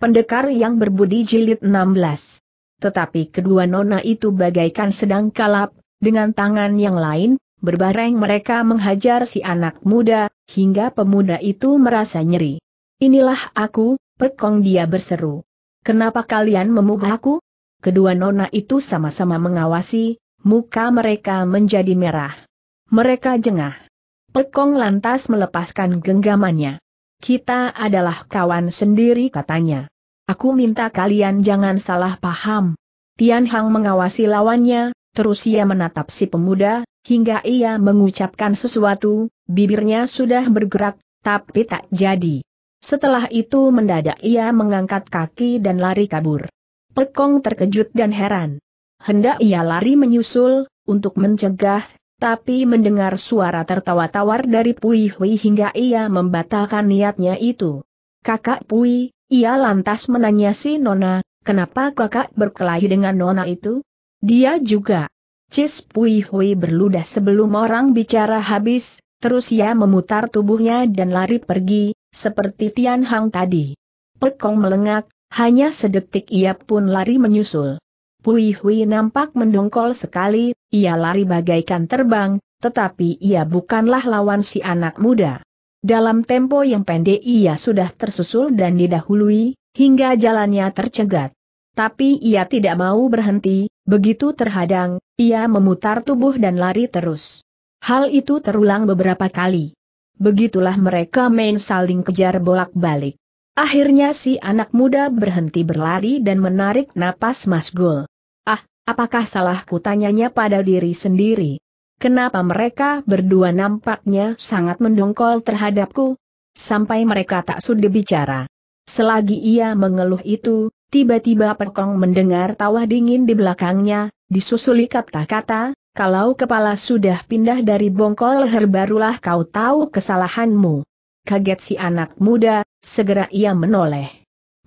Pendekar yang berbudi jilid 16. Tetapi kedua nona itu bagaikan sedang kalap, dengan tangan yang lain, berbareng mereka menghajar si anak muda, hingga pemuda itu merasa nyeri. Inilah aku, perkong dia berseru. Kenapa kalian memubah aku? Kedua nona itu sama-sama mengawasi, muka mereka menjadi merah. Mereka jengah. Pekong lantas melepaskan genggamannya. Kita adalah kawan sendiri katanya. Aku minta kalian jangan salah paham. Tian Hang mengawasi lawannya, terus ia menatap si pemuda, hingga ia mengucapkan sesuatu, bibirnya sudah bergerak, tapi tak jadi. Setelah itu mendadak ia mengangkat kaki dan lari kabur. Pekong terkejut dan heran. Hendak ia lari menyusul, untuk mencegah, tapi mendengar suara tertawa tawar dari Pui Hui hingga ia membatalkan niatnya itu. Kakak Pui, ia lantas menanya si Nona, kenapa kakak berkelahi dengan Nona itu? Dia juga. Cis Pui Hui berludah sebelum orang bicara habis, terus ia memutar tubuhnya dan lari pergi, seperti Tian Hang tadi. Pekong melengak, hanya sedetik ia pun lari menyusul. Pui Hui nampak mendongkol sekali, ia lari bagaikan terbang, tetapi ia bukanlah lawan si anak muda. Dalam tempo yang pendek ia sudah tersusul dan didahului, hingga jalannya tercegat. Tapi ia tidak mau berhenti, begitu terhadang, ia memutar tubuh dan lari terus. Hal itu terulang beberapa kali. Begitulah mereka main saling kejar bolak-balik. Akhirnya si anak muda berhenti berlari dan menarik napas masgul. Ah, apakah salahku tanyanya pada diri sendiri? Kenapa mereka berdua nampaknya sangat mendongkol terhadapku? Sampai mereka tak sudi bicara. Selagi ia mengeluh itu, tiba-tiba Perkong mendengar tawa dingin di belakangnya, disusuli kata-kata, kalau kepala sudah pindah dari bongkol leher barulah kau tahu kesalahanmu. Kaget si anak muda, segera ia menoleh.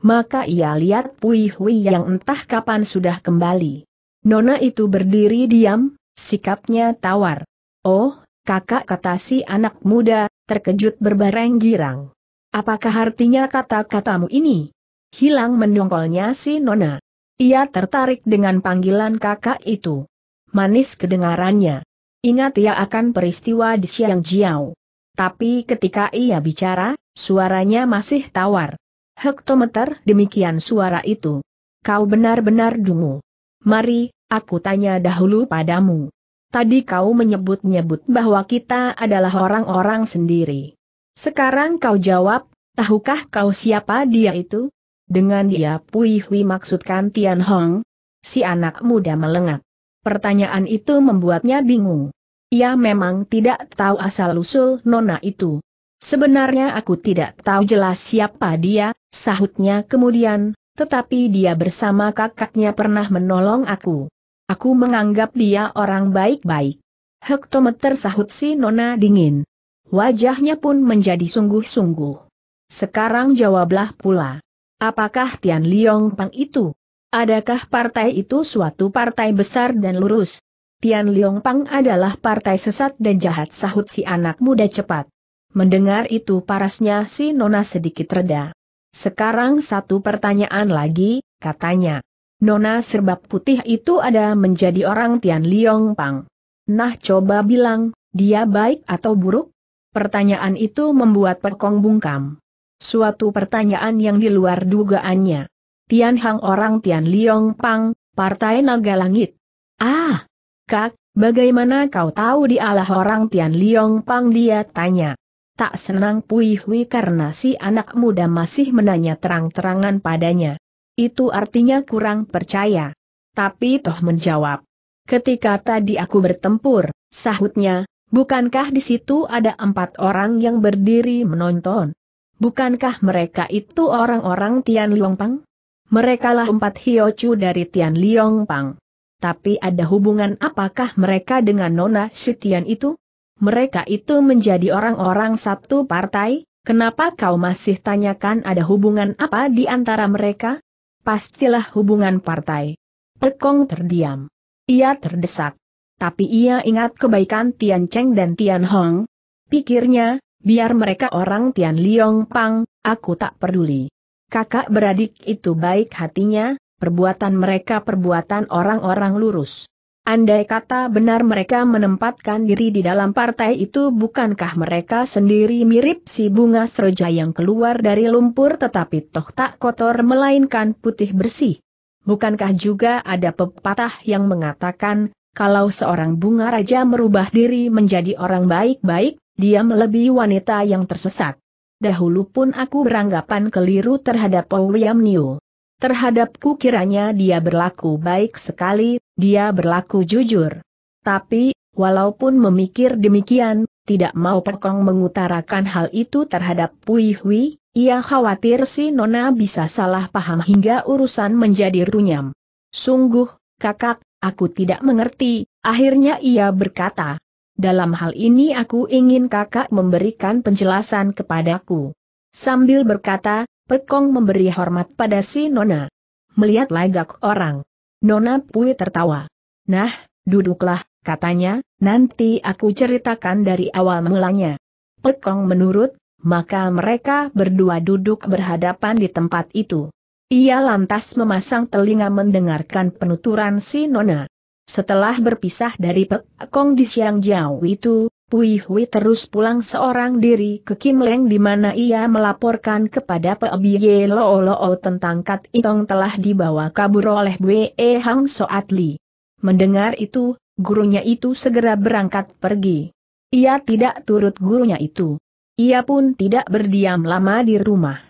Maka ia lihat Pui Hui yang entah kapan sudah kembali. Nona itu berdiri diam, Sikapnya tawar. Oh, kakak kata si anak muda, terkejut berbareng girang. Apakah artinya kata-katamu ini? Hilang mendongkolnya si Nona. Ia tertarik dengan panggilan kakak itu. Manis kedengarannya. Ingat ia akan peristiwa di Siang Jiao. Tapi ketika ia bicara, suaranya masih tawar. Hektometer demikian suara itu. Kau benar-benar dungu. Mari, Aku tanya dahulu padamu. Tadi kau menyebut-nyebut bahwa kita adalah orang-orang sendiri. Sekarang kau jawab, tahukah kau siapa dia itu? Dengan dia Pui maksudkan Tian Hong, si anak muda melengat. Pertanyaan itu membuatnya bingung. Ia memang tidak tahu asal-usul nona itu. Sebenarnya aku tidak tahu jelas siapa dia, sahutnya kemudian, tetapi dia bersama kakaknya pernah menolong aku. Aku menganggap dia orang baik-baik. Hektometer sahut si Nona dingin. Wajahnya pun menjadi sungguh-sungguh. Sekarang jawablah pula. Apakah Tian Liong Pang itu? Adakah partai itu suatu partai besar dan lurus? Tian Liong Pang adalah partai sesat dan jahat sahut si anak muda cepat. Mendengar itu parasnya si Nona sedikit reda. Sekarang satu pertanyaan lagi, katanya. Nona serbab putih itu ada menjadi orang Tian Liong Pang. Nah coba bilang, dia baik atau buruk? Pertanyaan itu membuat Perkong bungkam. Suatu pertanyaan yang di luar dugaannya. Tian Hang orang Tian Liong Pang, Partai Naga Langit. Ah, Kak, bagaimana kau tahu di Allah orang Tian Liong Pang dia tanya. Tak senang Pui Hui karena si anak muda masih menanya terang-terangan padanya. Itu artinya kurang percaya. Tapi Toh menjawab. Ketika tadi aku bertempur, sahutnya, bukankah di situ ada empat orang yang berdiri menonton? Bukankah mereka itu orang-orang Tian Liongpang? Merekalah empat hiocu dari Tian Pang. Tapi ada hubungan apakah mereka dengan Nona Sitian itu? Mereka itu menjadi orang-orang satu partai, kenapa kau masih tanyakan ada hubungan apa di antara mereka? pastilah hubungan partai. Pekong terdiam. Ia terdesak. Tapi ia ingat kebaikan Tian Cheng dan Tian Hong. Pikirnya, biar mereka orang Tian Liong Pang, aku tak peduli. Kakak beradik itu baik hatinya, perbuatan mereka perbuatan orang-orang lurus. Andai kata benar mereka menempatkan diri di dalam partai itu bukankah mereka sendiri mirip si bunga seroja yang keluar dari lumpur tetapi toh tak kotor melainkan putih bersih? Bukankah juga ada pepatah yang mengatakan, kalau seorang bunga raja merubah diri menjadi orang baik-baik, dia melebihi wanita yang tersesat. Dahulu pun aku beranggapan keliru terhadap Ouyam Niu. Terhadapku kiranya dia berlaku baik sekali, dia berlaku jujur. Tapi, walaupun memikir demikian, tidak mau Pekong mengutarakan hal itu terhadap Pui Hui, ia khawatir si Nona bisa salah paham hingga urusan menjadi runyam. Sungguh, kakak, aku tidak mengerti, akhirnya ia berkata. Dalam hal ini aku ingin kakak memberikan penjelasan kepadaku. Sambil berkata, Pekong memberi hormat pada si Nona. Melihat lagak orang. Nona Pui tertawa. Nah, duduklah, katanya, nanti aku ceritakan dari awal mulanya. Pekong menurut, maka mereka berdua duduk berhadapan di tempat itu. Ia lantas memasang telinga mendengarkan penuturan si Nona. Setelah berpisah dari Pekong di siang jauh itu, Pui Hui terus pulang seorang diri ke Kim Leng di mana ia melaporkan kepada Pebye Lo Lo tentang Kat Itong telah dibawa kabur oleh Bwe e Hang Soat Li. Mendengar itu, gurunya itu segera berangkat pergi. Ia tidak turut gurunya itu. Ia pun tidak berdiam lama di rumah.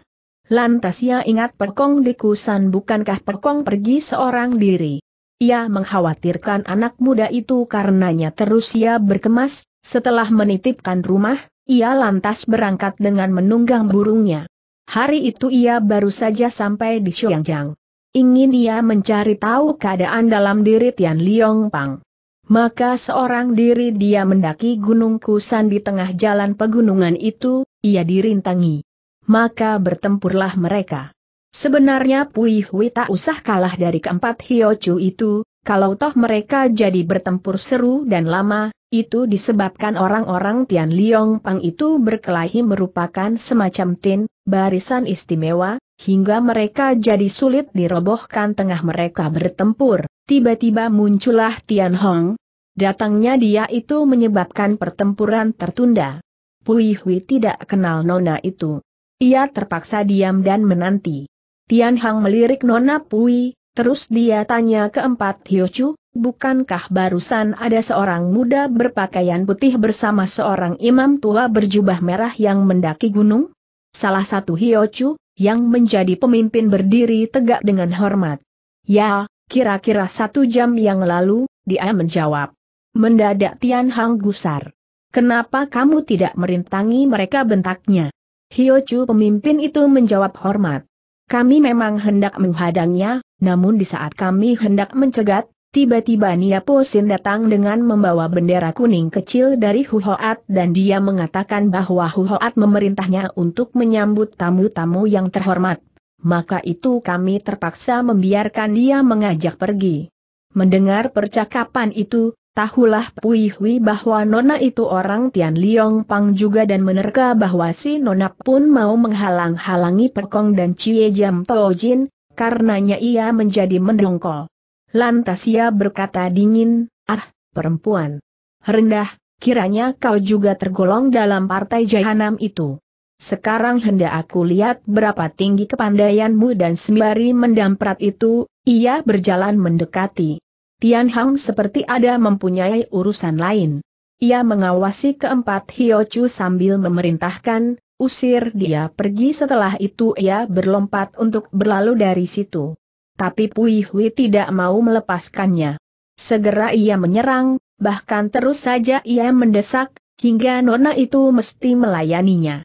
Lantas ia ingat Perkong di Kusan bukankah Perkong pergi seorang diri. Ia mengkhawatirkan anak muda itu karenanya terus ia berkemas, setelah menitipkan rumah, ia lantas berangkat dengan menunggang burungnya. Hari itu ia baru saja sampai di Xiangjiang. Ingin ia mencari tahu keadaan dalam diri Tian Pang, Maka seorang diri dia mendaki Gunung Kusan di tengah jalan pegunungan itu, ia dirintangi. Maka bertempurlah mereka. Sebenarnya Pui Hui tak usah kalah dari keempat Chu itu, kalau toh mereka jadi bertempur seru dan lama, itu disebabkan orang-orang Tian Liong Pang itu berkelahi merupakan semacam tin, barisan istimewa, hingga mereka jadi sulit dirobohkan tengah mereka bertempur. Tiba-tiba muncullah Tian Hong. Datangnya dia itu menyebabkan pertempuran tertunda. Pui Hui tidak kenal nona itu. Ia terpaksa diam dan menanti. Tian Hang melirik Nona Pui, terus dia tanya keempat Chu, bukankah barusan ada seorang muda berpakaian putih bersama seorang imam tua berjubah merah yang mendaki gunung? Salah satu Chu, yang menjadi pemimpin berdiri tegak dengan hormat. Ya, kira-kira satu jam yang lalu, dia menjawab. Mendadak Tian Hang gusar. Kenapa kamu tidak merintangi mereka bentaknya? Chu pemimpin itu menjawab hormat. Kami memang hendak menghadangnya, namun di saat kami hendak mencegat, tiba-tiba Nia Posin datang dengan membawa bendera kuning kecil dari Huhoat dan dia mengatakan bahwa Huhoat memerintahnya untuk menyambut tamu-tamu yang terhormat. Maka itu kami terpaksa membiarkan dia mengajak pergi. Mendengar percakapan itu, Tahulah Pui Hui bahwa Nona itu orang Tian Liong Pang juga dan menerka bahwa si Nona pun mau menghalang-halangi Perkong dan Cie Jam Jin, karenanya ia menjadi mendongkol. Lantas ia berkata dingin, ah, perempuan. Rendah, kiranya kau juga tergolong dalam partai jahanam itu. Sekarang hendak aku lihat berapa tinggi kepandaianmu dan sembari mendamprat itu, ia berjalan mendekati. Tian Hang seperti ada mempunyai urusan lain. Ia mengawasi keempat Chu sambil memerintahkan, usir dia pergi setelah itu ia berlompat untuk berlalu dari situ. Tapi Pui Hui tidak mau melepaskannya. Segera ia menyerang, bahkan terus saja ia mendesak, hingga nona itu mesti melayaninya.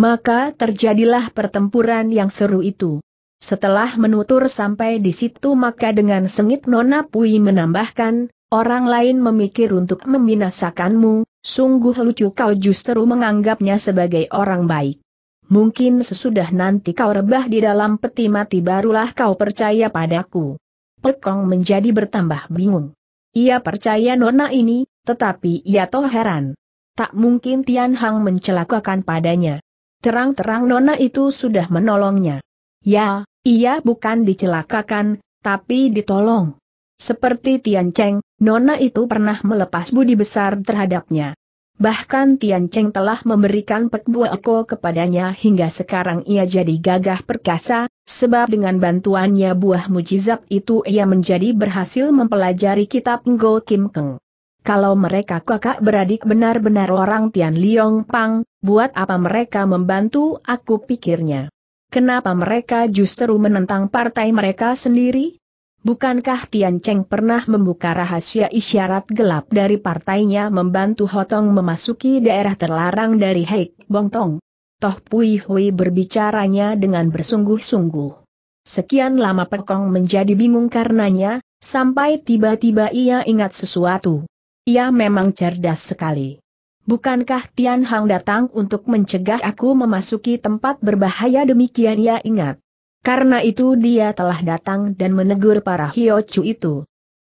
Maka terjadilah pertempuran yang seru itu. Setelah menutur sampai di situ maka dengan sengit Nona Pui menambahkan, orang lain memikir untuk membinasakanmu, sungguh lucu kau justru menganggapnya sebagai orang baik. Mungkin sesudah nanti kau rebah di dalam peti mati barulah kau percaya padaku. Pekong menjadi bertambah bingung. Ia percaya Nona ini, tetapi ia toh heran. Tak mungkin Tian Hang mencelakakan padanya. Terang-terang Nona itu sudah menolongnya. Ya, ia bukan dicelakakan, tapi ditolong. Seperti Tian Cheng, Nona itu pernah melepas budi besar terhadapnya. Bahkan Tian Cheng telah memberikan Pek Eko kepadanya hingga sekarang ia jadi gagah perkasa, sebab dengan bantuannya buah mujizat itu ia menjadi berhasil mempelajari kitab Ngo Kim Keng. Kalau mereka kakak beradik benar-benar orang Tian Liong Pang, buat apa mereka membantu aku pikirnya kenapa mereka justru menentang partai mereka sendiri? Bukankah Tian Cheng pernah membuka rahasia isyarat gelap dari partainya membantu Hotong memasuki daerah terlarang dari Heik Bongtong? Toh Pui Hui berbicaranya dengan bersungguh-sungguh. Sekian lama Pekong menjadi bingung karenanya, sampai tiba-tiba ia ingat sesuatu. Ia memang cerdas sekali. Bukankah Tian Hang datang untuk mencegah aku memasuki tempat berbahaya demikian ia ingat. Karena itu dia telah datang dan menegur para Hio Hiochu itu.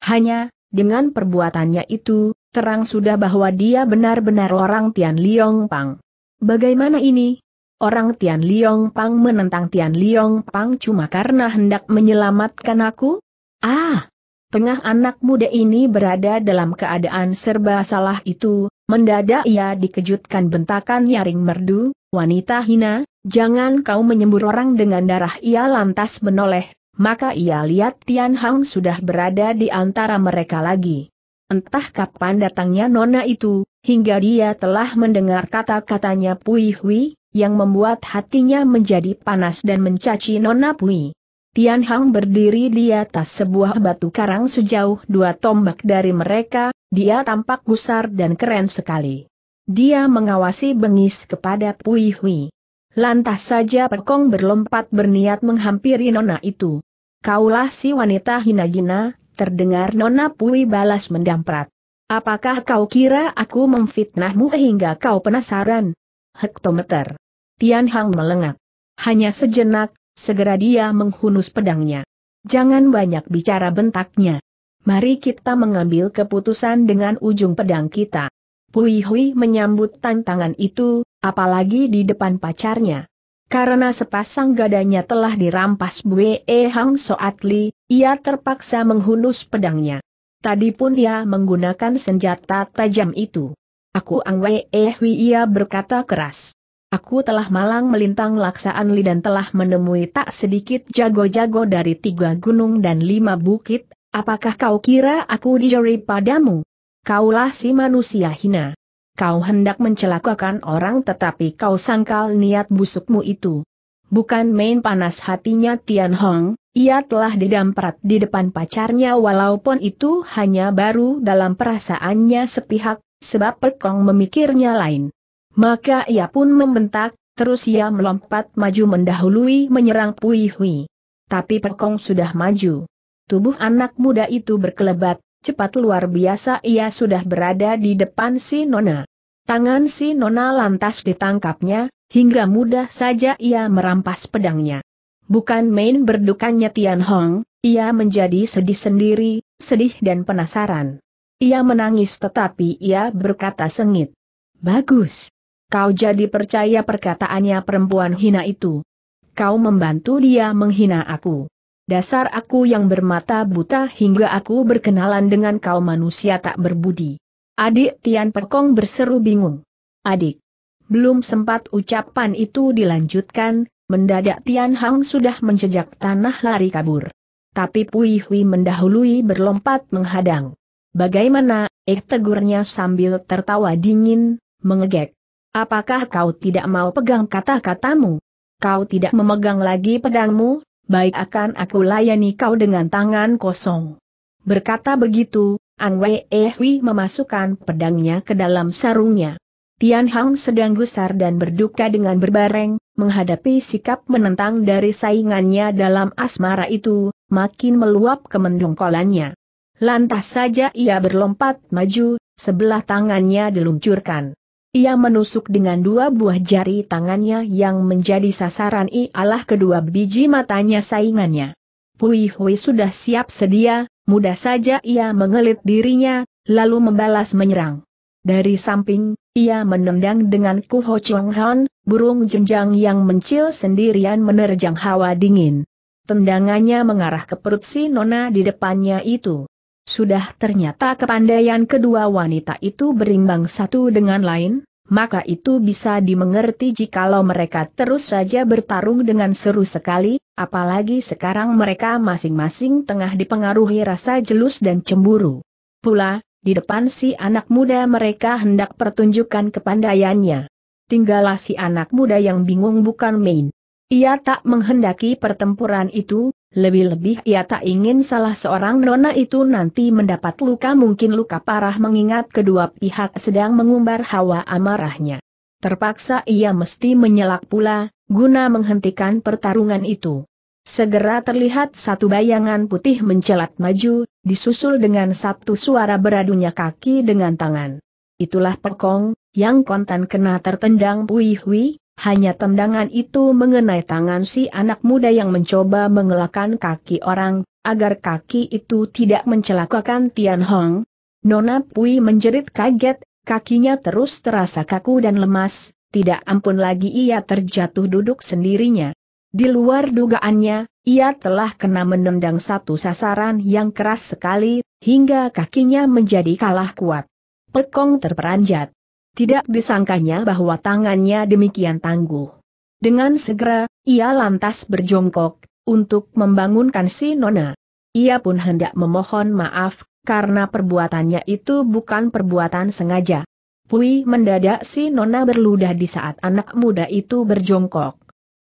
Hanya, dengan perbuatannya itu, terang sudah bahwa dia benar-benar orang Tian Liong Pang. Bagaimana ini? Orang Tian Liong Pang menentang Tian Liong Pang cuma karena hendak menyelamatkan aku? Ah! Tengah anak muda ini berada dalam keadaan serba salah itu, Mendadak ia dikejutkan bentakan nyaring merdu, wanita hina, jangan kau menyembur orang dengan darah ia lantas menoleh, maka ia lihat Tian Hang sudah berada di antara mereka lagi. Entah kapan datangnya nona itu, hingga dia telah mendengar kata-katanya Pui Hui, yang membuat hatinya menjadi panas dan mencaci nona Pui. Tian Hang berdiri di atas sebuah batu karang sejauh dua tombak dari mereka, dia tampak gusar dan keren sekali. Dia mengawasi bengis kepada Pui Hui. Lantas saja Pekong berlompat berniat menghampiri nona itu. Kaulah si wanita hina gina terdengar nona Pui balas mendamprat. Apakah kau kira aku memfitnahmu hingga kau penasaran? Hektometer. Tian Hang melengak. Hanya sejenak, segera dia menghunus pedangnya. Jangan banyak bicara bentaknya mari kita mengambil keputusan dengan ujung pedang kita. Pui Hui menyambut tantangan itu, apalagi di depan pacarnya. Karena sepasang gadanya telah dirampas Bwe Hang Soatli, ia terpaksa menghunus pedangnya. Tadi pun ia menggunakan senjata tajam itu. Aku Ang Wei Hui ia berkata keras. Aku telah malang melintang laksaan Li dan telah menemui tak sedikit jago-jago dari tiga gunung dan lima bukit, Apakah kau kira aku dijeri padamu? Kaulah si manusia hina. Kau hendak mencelakakan orang tetapi kau sangkal niat busukmu itu. Bukan main panas hatinya Tian Hong, ia telah didamprat di depan pacarnya walaupun itu hanya baru dalam perasaannya sepihak, sebab Pekong memikirnya lain. Maka ia pun membentak, terus ia melompat maju mendahului menyerang Pui Hui. Tapi Pekong sudah maju. Tubuh anak muda itu berkelebat, cepat luar biasa ia sudah berada di depan si Nona. Tangan si Nona lantas ditangkapnya, hingga mudah saja ia merampas pedangnya. Bukan main berdukanya Tian Hong, ia menjadi sedih sendiri, sedih dan penasaran. Ia menangis tetapi ia berkata sengit. Bagus. Kau jadi percaya perkataannya perempuan hina itu. Kau membantu dia menghina aku dasar aku yang bermata buta hingga aku berkenalan dengan kau manusia tak berbudi. Adik Tian Pekong berseru bingung. Adik. Belum sempat ucapan itu dilanjutkan, mendadak Tian Hang sudah menjejak tanah lari kabur. Tapi Pui Hui mendahului berlompat menghadang. Bagaimana, eh tegurnya sambil tertawa dingin, mengegek. Apakah kau tidak mau pegang kata-katamu? Kau tidak memegang lagi pedangmu, baik akan aku layani kau dengan tangan kosong. Berkata begitu, An eh, Wei memasukkan pedangnya ke dalam sarungnya. Tian Hang sedang gusar dan berduka dengan berbareng, menghadapi sikap menentang dari saingannya dalam asmara itu, makin meluap ke mendungkolannya. Lantas saja ia berlompat maju, sebelah tangannya diluncurkan. Ia menusuk dengan dua buah jari tangannya yang menjadi sasaran ialah kedua biji matanya saingannya. Pui Hui sudah siap sedia, mudah saja ia mengelit dirinya, lalu membalas menyerang. Dari samping, ia menendang dengan Kuho Chong Han, burung jenjang yang mencil sendirian menerjang hawa dingin. Tendangannya mengarah ke perut si nona di depannya itu. Sudah ternyata kepandaian kedua wanita itu berimbang satu dengan lain, maka itu bisa dimengerti jikalau mereka terus saja bertarung dengan seru sekali, apalagi sekarang mereka masing-masing tengah dipengaruhi rasa jelus dan cemburu. Pula, di depan si anak muda mereka hendak pertunjukkan kepandaiannya. Tinggallah si anak muda yang bingung bukan main. Ia tak menghendaki pertempuran itu, lebih-lebih ia tak ingin salah seorang nona itu nanti mendapat luka mungkin luka parah mengingat kedua pihak sedang mengumbar hawa amarahnya. Terpaksa ia mesti menyelak pula, guna menghentikan pertarungan itu. Segera terlihat satu bayangan putih mencelat maju, disusul dengan satu suara beradunya kaki dengan tangan. Itulah Pekong, yang kontan kena tertendang Pui Hui, hanya tendangan itu mengenai tangan si anak muda yang mencoba mengelakkan kaki orang, agar kaki itu tidak mencelakakan Tian Hong. Nona Pui menjerit kaget, kakinya terus terasa kaku dan lemas, tidak ampun lagi ia terjatuh duduk sendirinya. Di luar dugaannya, ia telah kena menendang satu sasaran yang keras sekali, hingga kakinya menjadi kalah kuat. Pekong terperanjat. Tidak disangkanya bahwa tangannya demikian tangguh. Dengan segera, ia lantas berjongkok, untuk membangunkan si Nona. Ia pun hendak memohon maaf, karena perbuatannya itu bukan perbuatan sengaja. Pui mendadak si Nona berludah di saat anak muda itu berjongkok.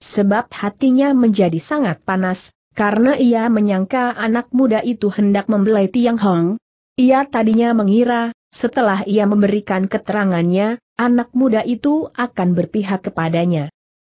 Sebab hatinya menjadi sangat panas, karena ia menyangka anak muda itu hendak membelai Tiang Hong. Ia tadinya mengira, setelah ia memberikan keterangannya, anak muda itu akan berpihak kepadanya.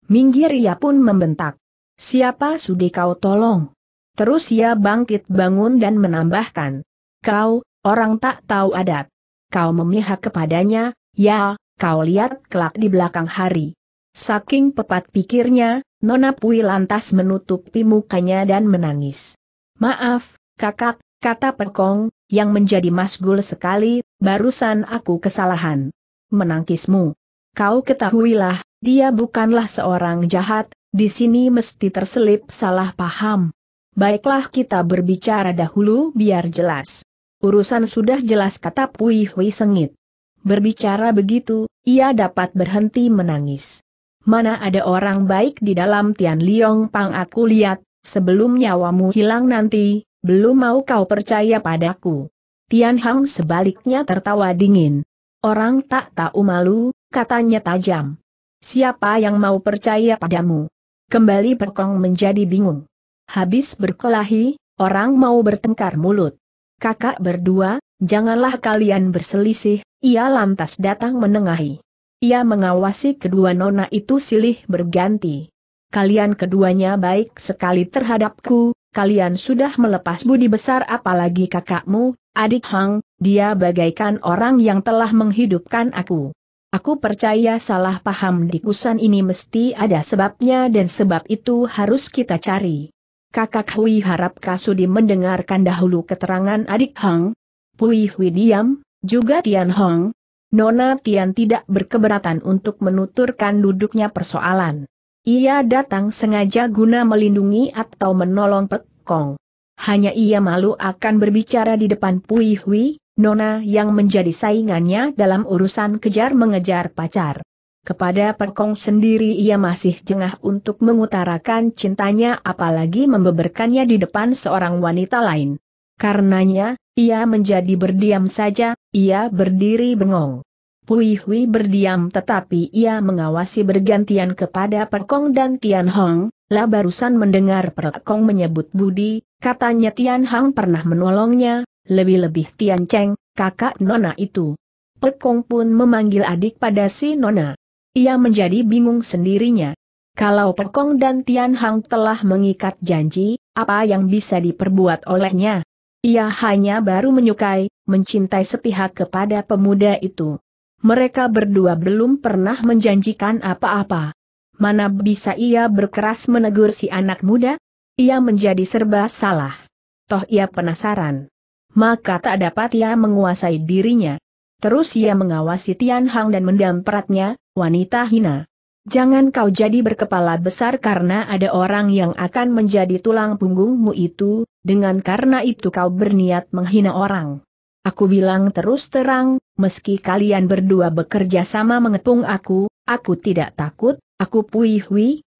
Minggir ia pun membentak. Siapa sudi kau tolong? Terus ia bangkit bangun dan menambahkan. Kau, orang tak tahu adat. Kau memihak kepadanya, ya, kau lihat kelak di belakang hari. Saking pepat pikirnya, Nona Pui lantas menutupi mukanya dan menangis. Maaf, kakak, kata Perkong, yang menjadi masgul sekali, barusan aku kesalahan. Menangkismu. Kau ketahuilah, dia bukanlah seorang jahat, di sini mesti terselip salah paham. Baiklah kita berbicara dahulu biar jelas. Urusan sudah jelas kata Pui Hui sengit. Berbicara begitu, ia dapat berhenti menangis. Mana ada orang baik di dalam Tian Liong Pang aku lihat, sebelum nyawamu hilang nanti, belum mau kau percaya padaku. Tian Hang sebaliknya tertawa dingin. Orang tak tahu malu, katanya tajam. Siapa yang mau percaya padamu? Kembali Perkong menjadi bingung. Habis berkelahi, orang mau bertengkar mulut. Kakak berdua, janganlah kalian berselisih, ia lantas datang menengahi. Ia mengawasi kedua nona itu silih berganti. Kalian keduanya baik sekali terhadapku, kalian sudah melepas budi besar apalagi kakakmu, adik Hang, dia bagaikan orang yang telah menghidupkan aku. Aku percaya salah paham di kusan ini mesti ada sebabnya dan sebab itu harus kita cari. Kakak Hui harap Kasudi mendengarkan dahulu keterangan adik Hang. Pui Hui diam, juga Tian Hong. Nona Tian tidak berkeberatan untuk menuturkan duduknya persoalan. Ia datang sengaja guna melindungi atau menolong Pek Kong. Hanya ia malu akan berbicara di depan Pui Hui, Nona yang menjadi saingannya dalam urusan kejar-mengejar pacar. Kepada Perkong sendiri ia masih jengah untuk mengutarakan cintanya apalagi membeberkannya di depan seorang wanita lain. Karenanya, ia menjadi berdiam saja, ia berdiri bengong. Pui Hui berdiam tetapi ia mengawasi bergantian kepada Perkong dan Tian Hong, lah barusan mendengar Perkong menyebut Budi, katanya Tian Hong pernah menolongnya, lebih-lebih Tian Cheng, kakak Nona itu. Perkong pun memanggil adik pada si Nona. Ia menjadi bingung sendirinya. Kalau Perkong dan Tian Hang telah mengikat janji, apa yang bisa diperbuat olehnya? Ia hanya baru menyukai, mencintai sepihak kepada pemuda itu. Mereka berdua belum pernah menjanjikan apa-apa. Mana bisa ia berkeras menegur si anak muda? Ia menjadi serba salah. Toh ia penasaran. Maka tak dapat ia menguasai dirinya. Terus ia mengawasi Tian Hang dan mendamperatnya, wanita hina. Jangan kau jadi berkepala besar karena ada orang yang akan menjadi tulang punggungmu itu, dengan karena itu kau berniat menghina orang. Aku bilang terus terang, meski kalian berdua bekerja sama mengepung aku, aku tidak takut, aku pui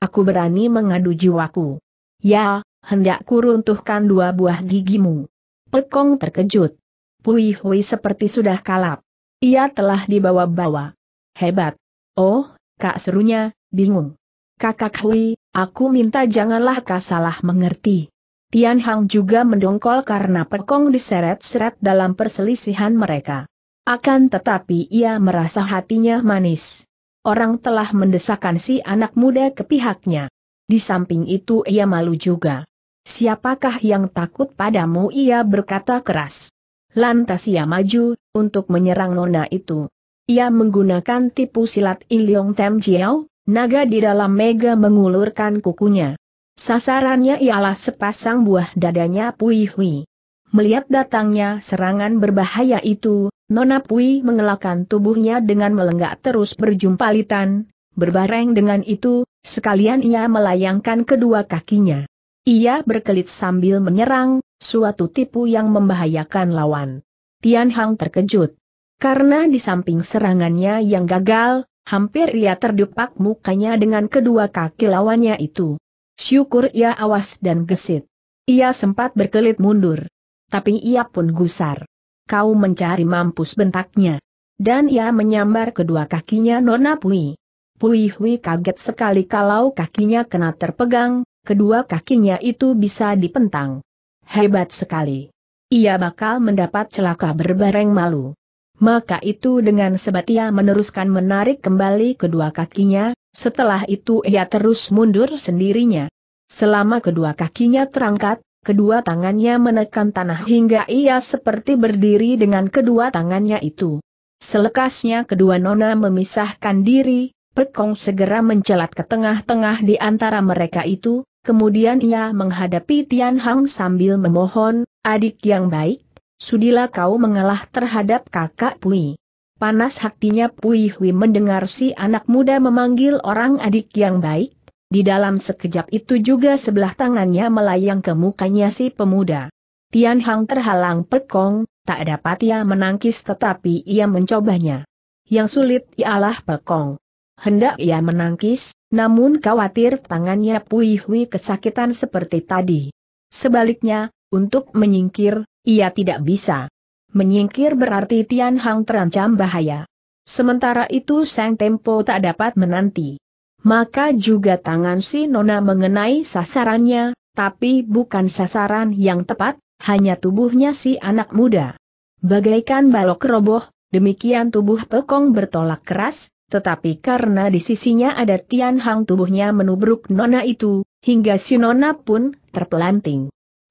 aku berani mengadu jiwaku. Ya, hendak kuruntuhkan dua buah gigimu. Pekong terkejut. Pui seperti sudah kalap. Ia telah dibawa-bawa. Hebat. Oh, kak serunya, bingung. Kakak Hui, aku minta janganlah kak salah mengerti. Tian Hang juga mendongkol karena Pekong diseret-seret dalam perselisihan mereka. Akan tetapi ia merasa hatinya manis. Orang telah mendesakkan si anak muda ke pihaknya. Di samping itu ia malu juga. Siapakah yang takut padamu ia berkata keras. Lantas ia maju, untuk menyerang nona itu. Ia menggunakan tipu silat Iliong Tem Jiao, naga di dalam mega mengulurkan kukunya. Sasarannya ialah sepasang buah dadanya Pui Hui. Melihat datangnya serangan berbahaya itu, Nona Pui mengelakkan tubuhnya dengan melenggak terus berjumpalitan, berbareng dengan itu, sekalian ia melayangkan kedua kakinya. Ia berkelit sambil menyerang, suatu tipu yang membahayakan lawan. Tian Hang terkejut. Karena di samping serangannya yang gagal, hampir ia terdepak mukanya dengan kedua kaki lawannya itu. Syukur ia awas dan gesit. Ia sempat berkelit mundur. Tapi ia pun gusar. Kau mencari mampus bentaknya. Dan ia menyambar kedua kakinya Nona Pui. Pui Hui kaget sekali kalau kakinya kena terpegang, kedua kakinya itu bisa dipentang. Hebat sekali. Ia bakal mendapat celaka berbareng malu. Maka itu dengan sebat ia meneruskan menarik kembali kedua kakinya, setelah itu ia terus mundur sendirinya. Selama kedua kakinya terangkat, kedua tangannya menekan tanah hingga ia seperti berdiri dengan kedua tangannya itu. Selekasnya kedua nona memisahkan diri, Pekong segera mencelat ke tengah-tengah di antara mereka itu, kemudian ia menghadapi Tian Hang sambil memohon, adik yang baik, Sudilah kau mengalah terhadap kakak Pui. Panas hatinya Pui Hui mendengar si anak muda memanggil orang adik yang baik, di dalam sekejap itu juga sebelah tangannya melayang ke mukanya si pemuda. Tian Hang terhalang pekong, tak dapat ia menangkis tetapi ia mencobanya. Yang sulit ialah pekong. Hendak ia menangkis, namun khawatir tangannya Pui Hui kesakitan seperti tadi. Sebaliknya, untuk menyingkir, ia tidak bisa. Menyingkir berarti Tian Hang terancam bahaya. Sementara itu Sang Tempo tak dapat menanti. Maka juga tangan si Nona mengenai sasarannya, tapi bukan sasaran yang tepat, hanya tubuhnya si anak muda. Bagaikan balok roboh, demikian tubuh Pekong bertolak keras, tetapi karena di sisinya ada Tian Hang tubuhnya menubruk Nona itu, hingga si Nona pun terpelanting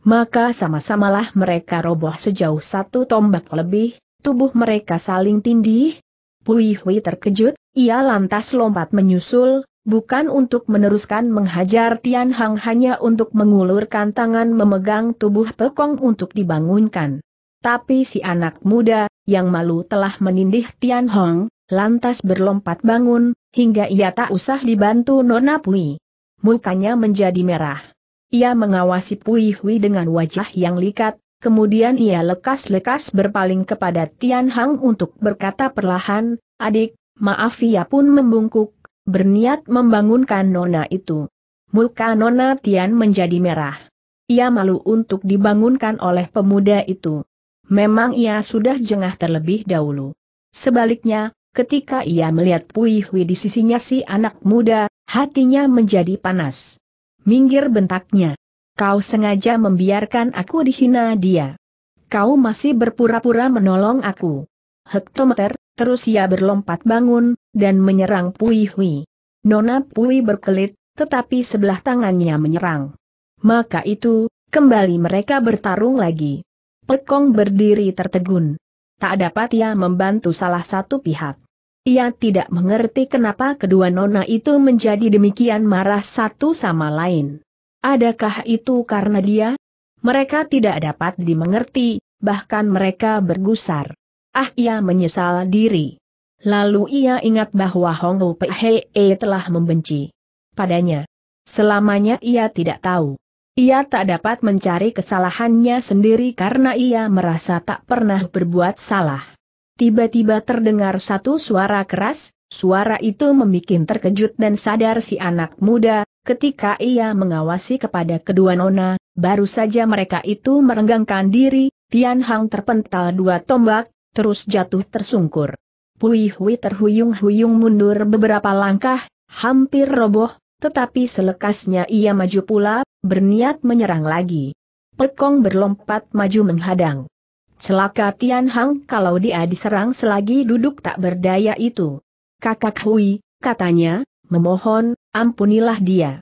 maka sama-samalah mereka roboh sejauh satu tombak lebih, tubuh mereka saling tindih. Pui Hui terkejut, ia lantas lompat menyusul, bukan untuk meneruskan menghajar Tian Hang hanya untuk mengulurkan tangan memegang tubuh Pekong untuk dibangunkan. Tapi si anak muda, yang malu telah menindih Tian Hong, lantas berlompat bangun, hingga ia tak usah dibantu Nona Pui. Mukanya menjadi merah. Ia mengawasi Pui Hui dengan wajah yang likat, kemudian ia lekas-lekas berpaling kepada Tian Hang untuk berkata perlahan, adik, maaf ia pun membungkuk, berniat membangunkan nona itu. Muka nona Tian menjadi merah. Ia malu untuk dibangunkan oleh pemuda itu. Memang ia sudah jengah terlebih dahulu. Sebaliknya, ketika ia melihat Pui Hui di sisinya si anak muda, hatinya menjadi panas minggir bentaknya. Kau sengaja membiarkan aku dihina dia. Kau masih berpura-pura menolong aku. Hektometer, terus ia berlompat bangun, dan menyerang Pui Hui. Nona Pui berkelit, tetapi sebelah tangannya menyerang. Maka itu, kembali mereka bertarung lagi. Pekong berdiri tertegun. Tak dapat ia membantu salah satu pihak. Ia tidak mengerti kenapa kedua nona itu menjadi demikian marah satu sama lain. Adakah itu karena dia? Mereka tidak dapat dimengerti, bahkan mereka bergusar. Ah ia menyesal diri. Lalu ia ingat bahwa Hong Pehe telah membenci padanya. Selamanya ia tidak tahu. Ia tak dapat mencari kesalahannya sendiri karena ia merasa tak pernah berbuat salah. Tiba-tiba terdengar satu suara keras, suara itu membuat terkejut dan sadar si anak muda, ketika ia mengawasi kepada kedua nona, baru saja mereka itu merenggangkan diri, Tian Hang terpental dua tombak, terus jatuh tersungkur. Pui Hui terhuyung-huyung mundur beberapa langkah, hampir roboh, tetapi selekasnya ia maju pula, berniat menyerang lagi. Pekong berlompat maju menghadang. Celaka Tian Hang kalau dia diserang selagi duduk tak berdaya itu. Kakak Hui, katanya, memohon, ampunilah dia.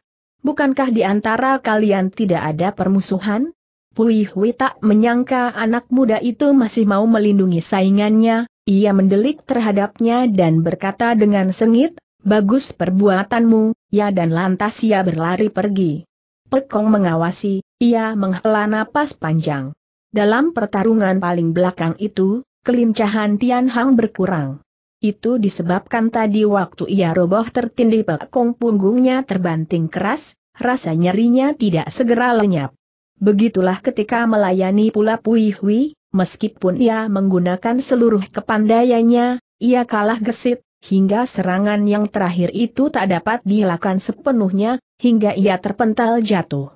Bukankah di antara kalian tidak ada permusuhan? Pui Hui tak menyangka anak muda itu masih mau melindungi saingannya, ia mendelik terhadapnya dan berkata dengan sengit, bagus perbuatanmu, ya dan lantas ia berlari pergi. Pekong mengawasi, ia menghela napas panjang. Dalam pertarungan paling belakang itu, kelincahan Tian Hang berkurang. Itu disebabkan tadi waktu ia roboh tertindih pekong punggungnya terbanting keras, rasa nyerinya tidak segera lenyap. Begitulah ketika melayani pula Pui Hui, meskipun ia menggunakan seluruh kepandaiannya, ia kalah gesit, hingga serangan yang terakhir itu tak dapat dilakukan sepenuhnya, hingga ia terpental jatuh.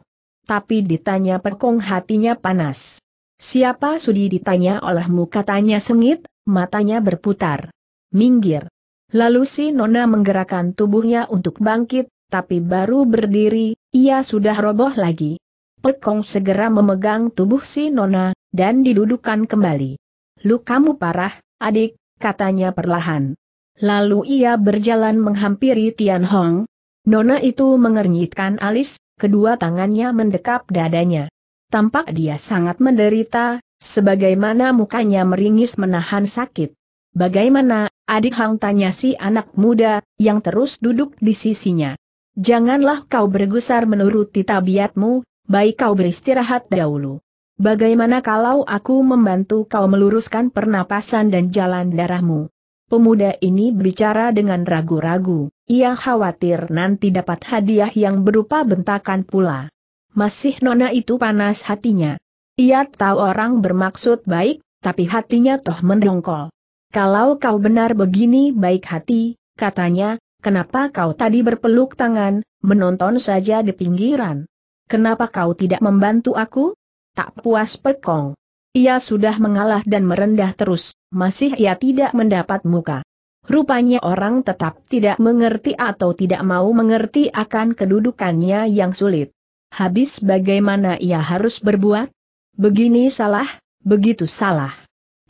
Tapi ditanya perkong hatinya panas. Siapa sudi ditanya olehmu katanya sengit, matanya berputar. Minggir. Lalu si Nona menggerakkan tubuhnya untuk bangkit, tapi baru berdiri, ia sudah roboh lagi. Pekong segera memegang tubuh si Nona, dan didudukan kembali. Lu kamu parah, adik, katanya perlahan. Lalu ia berjalan menghampiri Tian Hong. Nona itu mengernyitkan alis, kedua tangannya mendekap dadanya. Tampak dia sangat menderita, sebagaimana mukanya meringis menahan sakit. Bagaimana, adik Hang tanya si anak muda, yang terus duduk di sisinya. Janganlah kau bergusar menuruti tabiatmu, baik kau beristirahat dahulu. Bagaimana kalau aku membantu kau meluruskan pernapasan dan jalan darahmu? Pemuda ini bicara dengan ragu-ragu, ia khawatir nanti dapat hadiah yang berupa bentakan pula masih nona itu panas hatinya. Ia tahu orang bermaksud baik, tapi hatinya toh mendongkol. Kalau kau benar begini baik hati, katanya, kenapa kau tadi berpeluk tangan, menonton saja di pinggiran? Kenapa kau tidak membantu aku? Tak puas pekong. Ia sudah mengalah dan merendah terus, masih ia tidak mendapat muka. Rupanya orang tetap tidak mengerti atau tidak mau mengerti akan kedudukannya yang sulit. Habis bagaimana ia harus berbuat? Begini salah, begitu salah.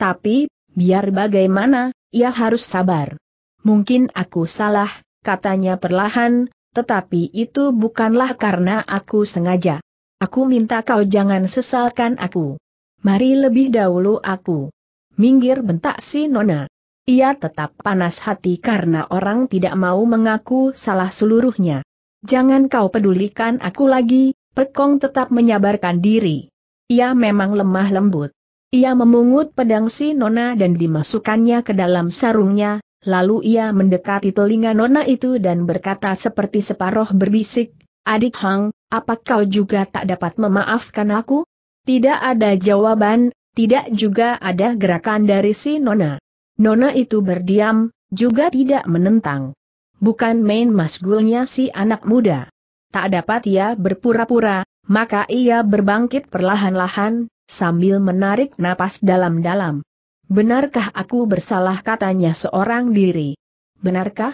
Tapi, biar bagaimana, ia harus sabar. Mungkin aku salah, katanya perlahan, tetapi itu bukanlah karena aku sengaja. Aku minta kau jangan sesalkan aku. Mari lebih dahulu aku. Minggir bentak si Nona. Ia tetap panas hati karena orang tidak mau mengaku salah seluruhnya. Jangan kau pedulikan aku lagi, Pekong tetap menyabarkan diri. Ia memang lemah lembut. Ia memungut pedang si Nona dan dimasukkannya ke dalam sarungnya, lalu ia mendekati telinga Nona itu dan berkata seperti separoh berbisik, Adik Hang, apa kau juga tak dapat memaafkan aku? Tidak ada jawaban, tidak juga ada gerakan dari si Nona. Nona itu berdiam, juga tidak menentang. Bukan main masgulnya si anak muda. Tak dapat ia berpura-pura, maka ia berbangkit perlahan-lahan, sambil menarik napas dalam-dalam. Benarkah aku bersalah katanya seorang diri? Benarkah?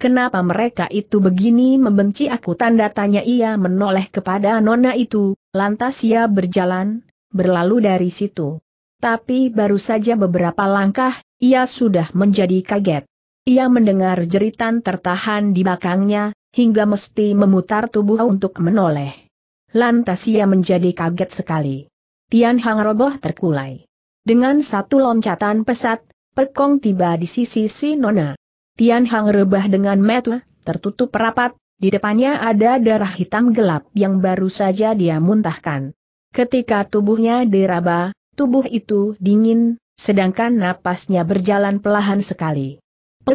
Kenapa mereka itu begini membenci aku tanda tanya ia menoleh kepada nona itu, lantas ia berjalan, berlalu dari situ. Tapi baru saja beberapa langkah, ia sudah menjadi kaget. Ia mendengar jeritan tertahan di belakangnya, hingga mesti memutar tubuh untuk menoleh. Lantas ia menjadi kaget sekali. Tian Hang roboh terkulai. Dengan satu loncatan pesat, Perkong tiba di sisi si Nona. Tian Hang rebah dengan metu, tertutup rapat, di depannya ada darah hitam gelap yang baru saja dia muntahkan. Ketika tubuhnya diraba, tubuh itu dingin, sedangkan napasnya berjalan pelahan sekali.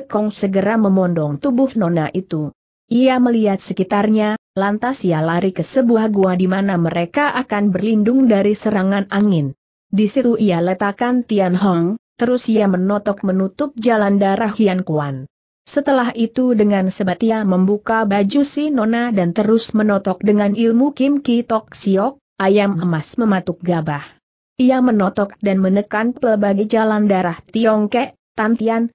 Kong segera memondong tubuh nona itu. Ia melihat sekitarnya, lantas ia lari ke sebuah gua di mana mereka akan berlindung dari serangan angin. Di situ ia letakkan Tian Hong, terus ia menotok menutup jalan darah Hian Kuan. Setelah itu dengan sebat ia membuka baju si Nona dan terus menotok dengan ilmu Kim Ki Tok Siok, ayam emas mematuk gabah. Ia menotok dan menekan pelbagai jalan darah Tiong Tiongkek, Tantian,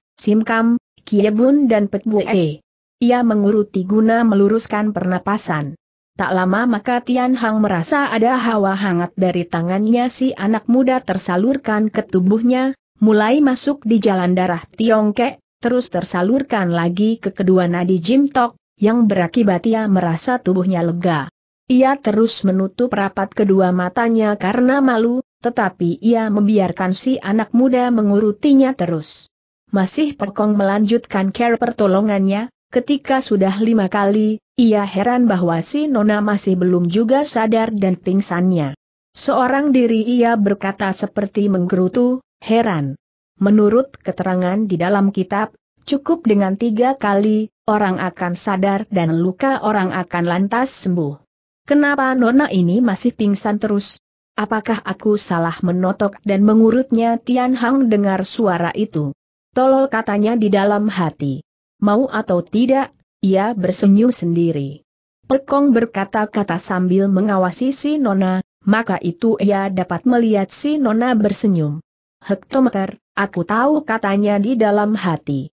Kam. Kiebun dan Petbue. Ia menguruti guna meluruskan pernapasan. Tak lama maka Tian Hang merasa ada hawa hangat dari tangannya si anak muda tersalurkan ke tubuhnya, mulai masuk di jalan darah Tiongkek, terus tersalurkan lagi ke kedua nadi Jim Tok, yang berakibat ia merasa tubuhnya lega. Ia terus menutup rapat kedua matanya karena malu, tetapi ia membiarkan si anak muda mengurutinya terus. Masih Perkong melanjutkan care pertolongannya, ketika sudah lima kali, ia heran bahwa si Nona masih belum juga sadar dan pingsannya. Seorang diri ia berkata seperti menggerutu, heran. Menurut keterangan di dalam kitab, cukup dengan tiga kali, orang akan sadar dan luka orang akan lantas sembuh. Kenapa Nona ini masih pingsan terus? Apakah aku salah menotok dan mengurutnya Tian Hang dengar suara itu? Tolol katanya di dalam hati. Mau atau tidak, ia bersenyum sendiri. Pekong berkata-kata sambil mengawasi si Nona, maka itu ia dapat melihat si Nona bersenyum. Hektometer, aku tahu katanya di dalam hati.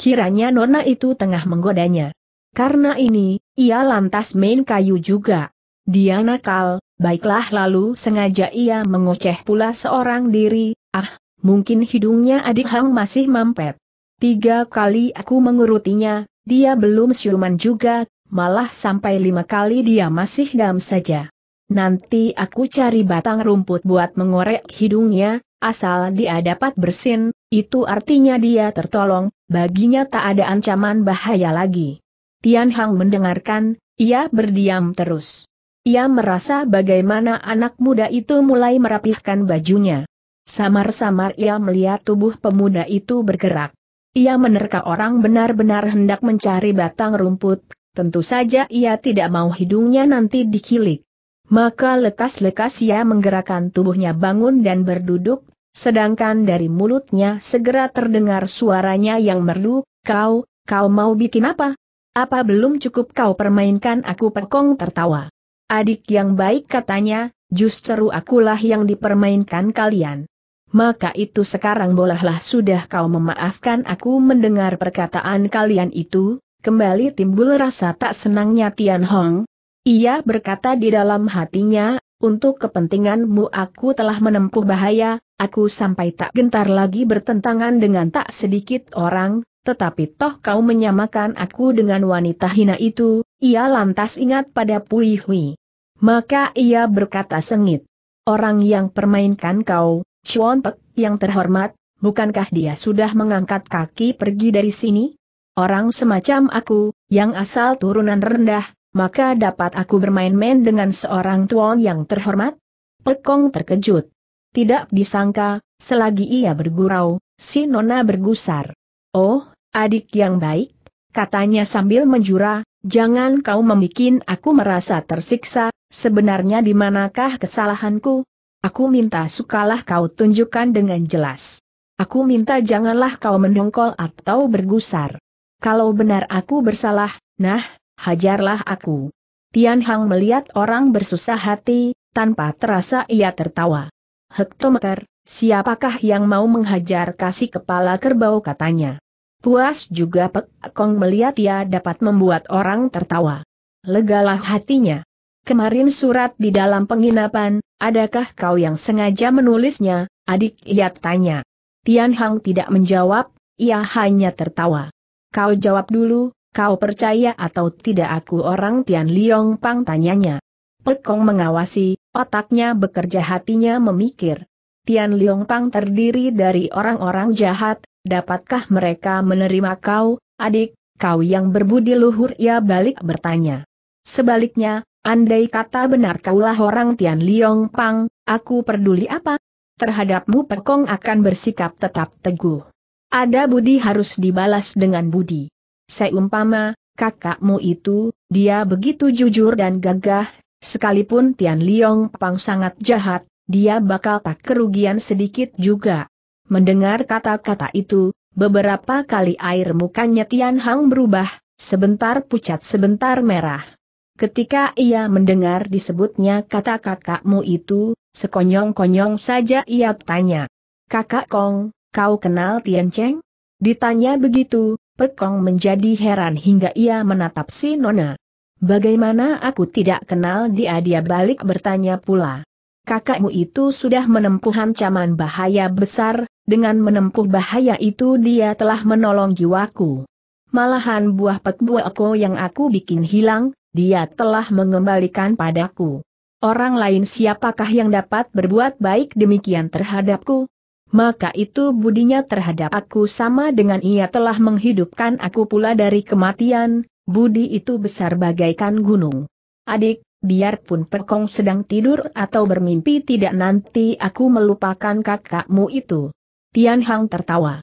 Kiranya Nona itu tengah menggodanya. Karena ini, ia lantas main kayu juga. Dia nakal, baiklah lalu sengaja ia mengoceh pula seorang diri, ah, Mungkin hidungnya adik Hang masih mampet. Tiga kali aku mengurutinya, dia belum siuman juga, malah sampai lima kali dia masih dam saja. Nanti aku cari batang rumput buat mengorek hidungnya, asal dia dapat bersin, itu artinya dia tertolong, baginya tak ada ancaman bahaya lagi. Tian Hang mendengarkan, ia berdiam terus. Ia merasa bagaimana anak muda itu mulai merapihkan bajunya. Samar-samar ia melihat tubuh pemuda itu bergerak. Ia menerka orang benar-benar hendak mencari batang rumput, tentu saja ia tidak mau hidungnya nanti dikilik. Maka lekas-lekas ia menggerakkan tubuhnya bangun dan berduduk, sedangkan dari mulutnya segera terdengar suaranya yang merdu, kau, kau mau bikin apa? Apa belum cukup kau permainkan aku pekong tertawa? Adik yang baik katanya, justru akulah yang dipermainkan kalian maka itu sekarang bolehlah sudah kau memaafkan aku mendengar perkataan kalian itu, kembali timbul rasa tak senangnya Tian Hong. Ia berkata di dalam hatinya, untuk kepentinganmu aku telah menempuh bahaya, aku sampai tak gentar lagi bertentangan dengan tak sedikit orang, tetapi toh kau menyamakan aku dengan wanita hina itu, ia lantas ingat pada Pui Hui. Maka ia berkata sengit, orang yang permainkan kau, Chuan Pek, yang terhormat, bukankah dia sudah mengangkat kaki pergi dari sini? Orang semacam aku, yang asal turunan rendah, maka dapat aku bermain-main dengan seorang tuan yang terhormat? Pekong terkejut. Tidak disangka, selagi ia bergurau, si Nona bergusar. Oh, adik yang baik, katanya sambil menjura, jangan kau membuat aku merasa tersiksa, sebenarnya di manakah kesalahanku? Aku minta sukalah kau tunjukkan dengan jelas. Aku minta janganlah kau mendongkol atau bergusar. Kalau benar aku bersalah, nah, hajarlah aku. Tian Hang melihat orang bersusah hati, tanpa terasa ia tertawa. Hektometer, siapakah yang mau menghajar kasih kepala kerbau katanya. Puas juga Pek Kong melihat ia dapat membuat orang tertawa. Legalah hatinya. Kemarin surat di dalam penginapan, adakah kau yang sengaja menulisnya, adik ia tanya. Tian Hang tidak menjawab, ia hanya tertawa. Kau jawab dulu, kau percaya atau tidak aku orang Tian Liong Pang tanyanya. Pekong mengawasi, otaknya bekerja hatinya memikir. Tian Liong Pang terdiri dari orang-orang jahat, dapatkah mereka menerima kau, adik, kau yang berbudi luhur ia balik bertanya. Sebaliknya, Andai kata benar kaulah orang Tian Liong Pang, aku peduli apa? Terhadapmu Pekong akan bersikap tetap teguh. Ada budi harus dibalas dengan budi. Seumpama, kakakmu itu, dia begitu jujur dan gagah, sekalipun Tian Liong Pang sangat jahat, dia bakal tak kerugian sedikit juga. Mendengar kata-kata itu, beberapa kali air mukanya Tian Hang berubah, sebentar pucat sebentar merah. Ketika ia mendengar disebutnya kata kakakmu itu, sekonyong-konyong saja ia tanya. Kakak Kong, kau kenal Tian Cheng? Ditanya begitu, Kong menjadi heran hingga ia menatap si Nona. Bagaimana aku tidak kenal dia dia balik bertanya pula. Kakakmu itu sudah menempuh ancaman bahaya besar, dengan menempuh bahaya itu dia telah menolong jiwaku. Malahan buah pekbuako yang aku bikin hilang, dia telah mengembalikan padaku. Orang lain siapakah yang dapat berbuat baik demikian terhadapku? Maka itu budinya terhadap aku sama dengan ia telah menghidupkan aku pula dari kematian, budi itu besar bagaikan gunung. Adik, biarpun Perkong sedang tidur atau bermimpi tidak nanti aku melupakan kakakmu itu. Tian Hang tertawa.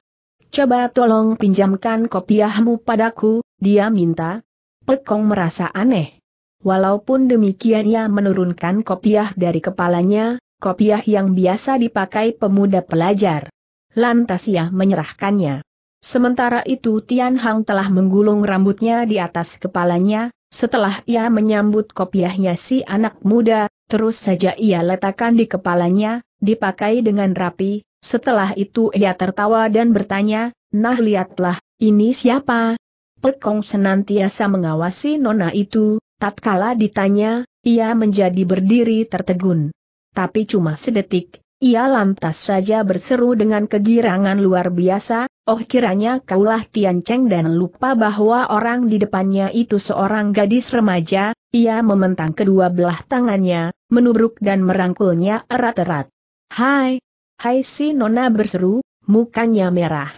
Coba tolong pinjamkan kopiahmu padaku, dia minta, Kong merasa aneh. Walaupun demikian ia menurunkan kopiah dari kepalanya, kopiah yang biasa dipakai pemuda pelajar. Lantas ia menyerahkannya. Sementara itu Tian Hang telah menggulung rambutnya di atas kepalanya, setelah ia menyambut kopiahnya si anak muda, terus saja ia letakkan di kepalanya, dipakai dengan rapi, setelah itu ia tertawa dan bertanya, Nah lihatlah, ini siapa, Pekong senantiasa mengawasi nona itu, tatkala ditanya, ia menjadi berdiri tertegun. Tapi cuma sedetik, ia lantas saja berseru dengan kegirangan luar biasa, oh kiranya kaulah Tian Cheng dan lupa bahwa orang di depannya itu seorang gadis remaja, ia mementang kedua belah tangannya, menubruk dan merangkulnya erat-erat. Hai! Hai si Nona berseru, mukanya merah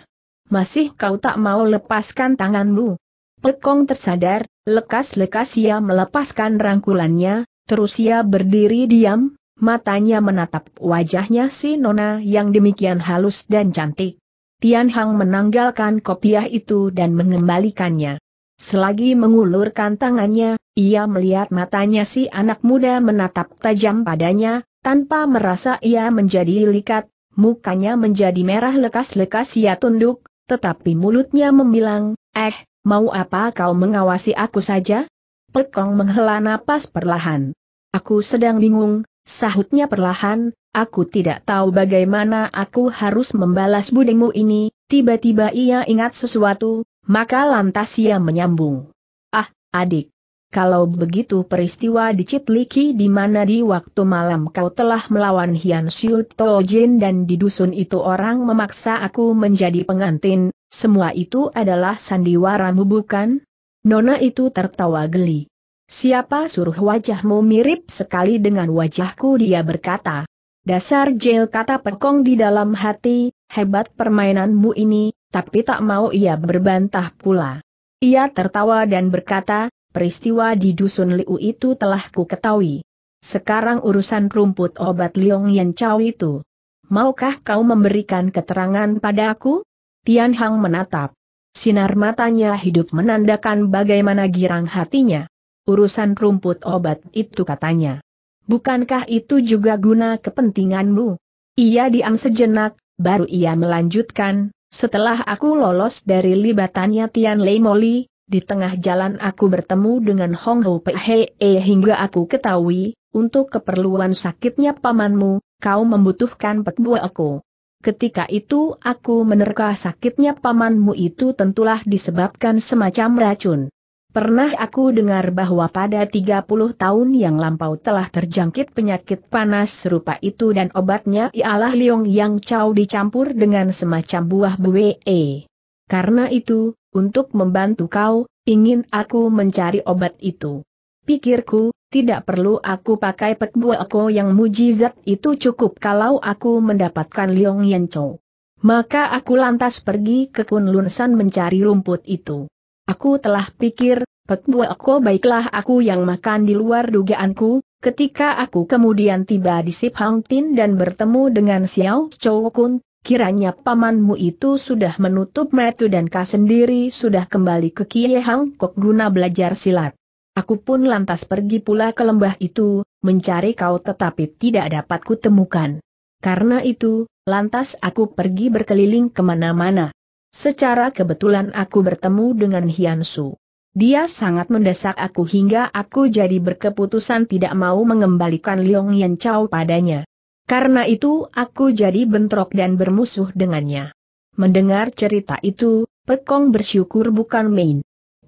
masih kau tak mau lepaskan tanganmu. Pekong tersadar, lekas-lekas ia melepaskan rangkulannya, terus ia berdiri diam, matanya menatap wajahnya si Nona yang demikian halus dan cantik. Tian Hang menanggalkan kopiah itu dan mengembalikannya. Selagi mengulurkan tangannya, ia melihat matanya si anak muda menatap tajam padanya, tanpa merasa ia menjadi likat, mukanya menjadi merah lekas-lekas ia tunduk, tetapi mulutnya membilang, eh, mau apa kau mengawasi aku saja? Pekong menghela napas perlahan. Aku sedang bingung, sahutnya perlahan, aku tidak tahu bagaimana aku harus membalas budimu ini, tiba-tiba ia ingat sesuatu, maka lantas ia menyambung. Ah, adik, kalau begitu peristiwa di Citliki di mana di waktu malam kau telah melawan Hian Xiu Tojin dan di dusun itu orang memaksa aku menjadi pengantin, semua itu adalah sandiwara mu bukan? Nona itu tertawa geli. Siapa suruh wajahmu mirip sekali dengan wajahku dia berkata. Dasar jel kata perkong di dalam hati, hebat permainanmu ini, tapi tak mau ia berbantah pula. Ia tertawa dan berkata, peristiwa di Dusun Liu itu telah ku ketahui. Sekarang urusan rumput obat Liong Yan Chao itu. Maukah kau memberikan keterangan padaku? Tian Hang menatap. Sinar matanya hidup menandakan bagaimana girang hatinya. Urusan rumput obat itu katanya. Bukankah itu juga guna kepentinganmu? Ia diam sejenak, baru ia melanjutkan, setelah aku lolos dari libatannya Tian Lei Moli, di tengah jalan aku bertemu dengan Hong Ho Pehe hingga aku ketahui, untuk keperluan sakitnya pamanmu, kau membutuhkan pekbua Ketika itu aku menerka sakitnya pamanmu itu tentulah disebabkan semacam racun. Pernah aku dengar bahwa pada 30 tahun yang lampau telah terjangkit penyakit panas serupa itu dan obatnya ialah liong yang cao dicampur dengan semacam buah buwe. Karena itu, untuk membantu kau, ingin aku mencari obat itu. Pikirku, tidak perlu aku pakai pek aku yang mujizat itu cukup kalau aku mendapatkan Liong Yen Chou. Maka aku lantas pergi ke Kunlun mencari rumput itu. Aku telah pikir, pek aku baiklah aku yang makan di luar dugaanku, ketika aku kemudian tiba di Sip Hang Tin dan bertemu dengan Xiao Chou Kun, Kiranya pamanmu itu sudah menutup metu dan kau sendiri sudah kembali ke Kie Hang Kok guna belajar silat. Aku pun lantas pergi pula ke lembah itu, mencari kau tetapi tidak dapat kutemukan. Karena itu, lantas aku pergi berkeliling kemana-mana. Secara kebetulan aku bertemu dengan Hian Su. Dia sangat mendesak aku hingga aku jadi berkeputusan tidak mau mengembalikan Liong Yan Chao padanya. Karena itu aku jadi bentrok dan bermusuh dengannya. Mendengar cerita itu, Pekong bersyukur bukan main.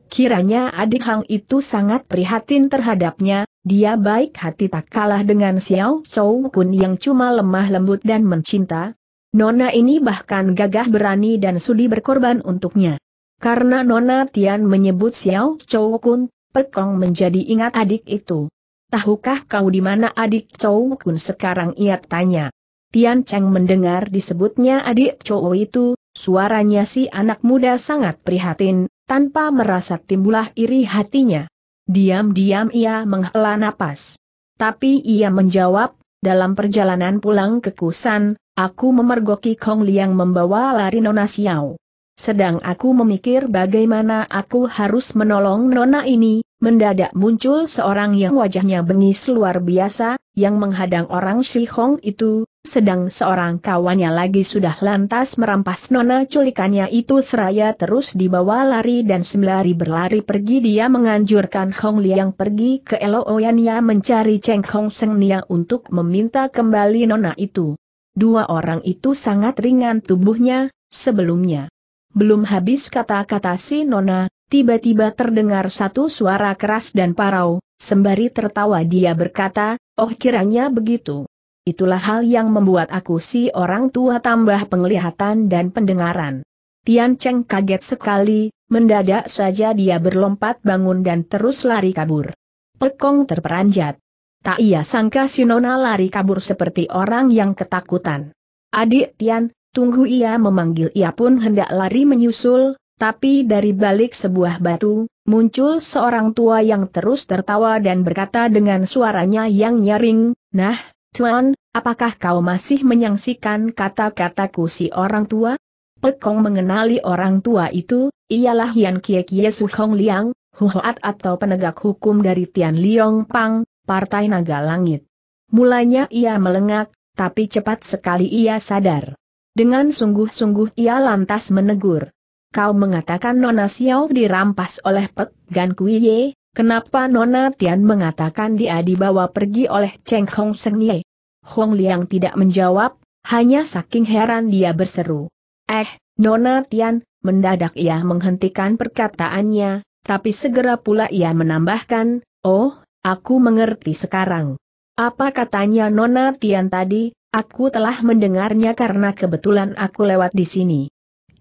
Kiranya adik Hang itu sangat prihatin terhadapnya, dia baik hati tak kalah dengan Xiao Chou Kun yang cuma lemah lembut dan mencinta. Nona ini bahkan gagah berani dan sudi berkorban untuknya. Karena Nona Tian menyebut Xiao Chou Kun, Pekong menjadi ingat adik itu. Tahukah kau di mana adik Chou Kun sekarang ia tanya. Tian Cheng mendengar disebutnya adik cowok itu, suaranya si anak muda sangat prihatin, tanpa merasa timbulah iri hatinya. Diam-diam ia menghela napas. Tapi ia menjawab, dalam perjalanan pulang ke Kusan, aku memergoki Kong Liang membawa lari Nona Xiao. Sedang aku memikir bagaimana aku harus menolong nona ini, mendadak muncul seorang yang wajahnya bengis luar biasa, yang menghadang orang Hong itu, sedang seorang kawannya lagi sudah lantas merampas nona culikannya itu seraya terus dibawa lari dan sembari berlari pergi dia menganjurkan Hong Liang pergi ke Elooyannya mencari Cheng Hong Seng Nia untuk meminta kembali nona itu. Dua orang itu sangat ringan tubuhnya, sebelumnya. Belum habis kata-kata si Nona, tiba-tiba terdengar satu suara keras dan parau, sembari tertawa dia berkata, oh kiranya begitu. Itulah hal yang membuat aku si orang tua tambah penglihatan dan pendengaran. Tian Cheng kaget sekali, mendadak saja dia berlompat bangun dan terus lari kabur. Pekong terperanjat. Tak ia sangka si Nona lari kabur seperti orang yang ketakutan. Adik Tian, Tunggu ia memanggil ia pun hendak lari menyusul, tapi dari balik sebuah batu, muncul seorang tua yang terus tertawa dan berkata dengan suaranya yang nyaring, Nah, Tuan, apakah kau masih menyangsikan kata-kataku si orang tua? Pekong mengenali orang tua itu, ialah Yan Kie Kie Su Hong Liang, Huhoat atau penegak hukum dari Tian Liong Pang, Partai Naga Langit. Mulanya ia melengak, tapi cepat sekali ia sadar. Dengan sungguh-sungguh ia lantas menegur. Kau mengatakan Nona Xiao dirampas oleh Pek Gan Kuiye, kenapa Nona Tian mengatakan dia dibawa pergi oleh Cheng Hong Ye? Hong Liang tidak menjawab, hanya saking heran dia berseru. Eh, Nona Tian, mendadak ia menghentikan perkataannya, tapi segera pula ia menambahkan, oh, aku mengerti sekarang. Apa katanya Nona Tian tadi, Aku telah mendengarnya karena kebetulan aku lewat di sini.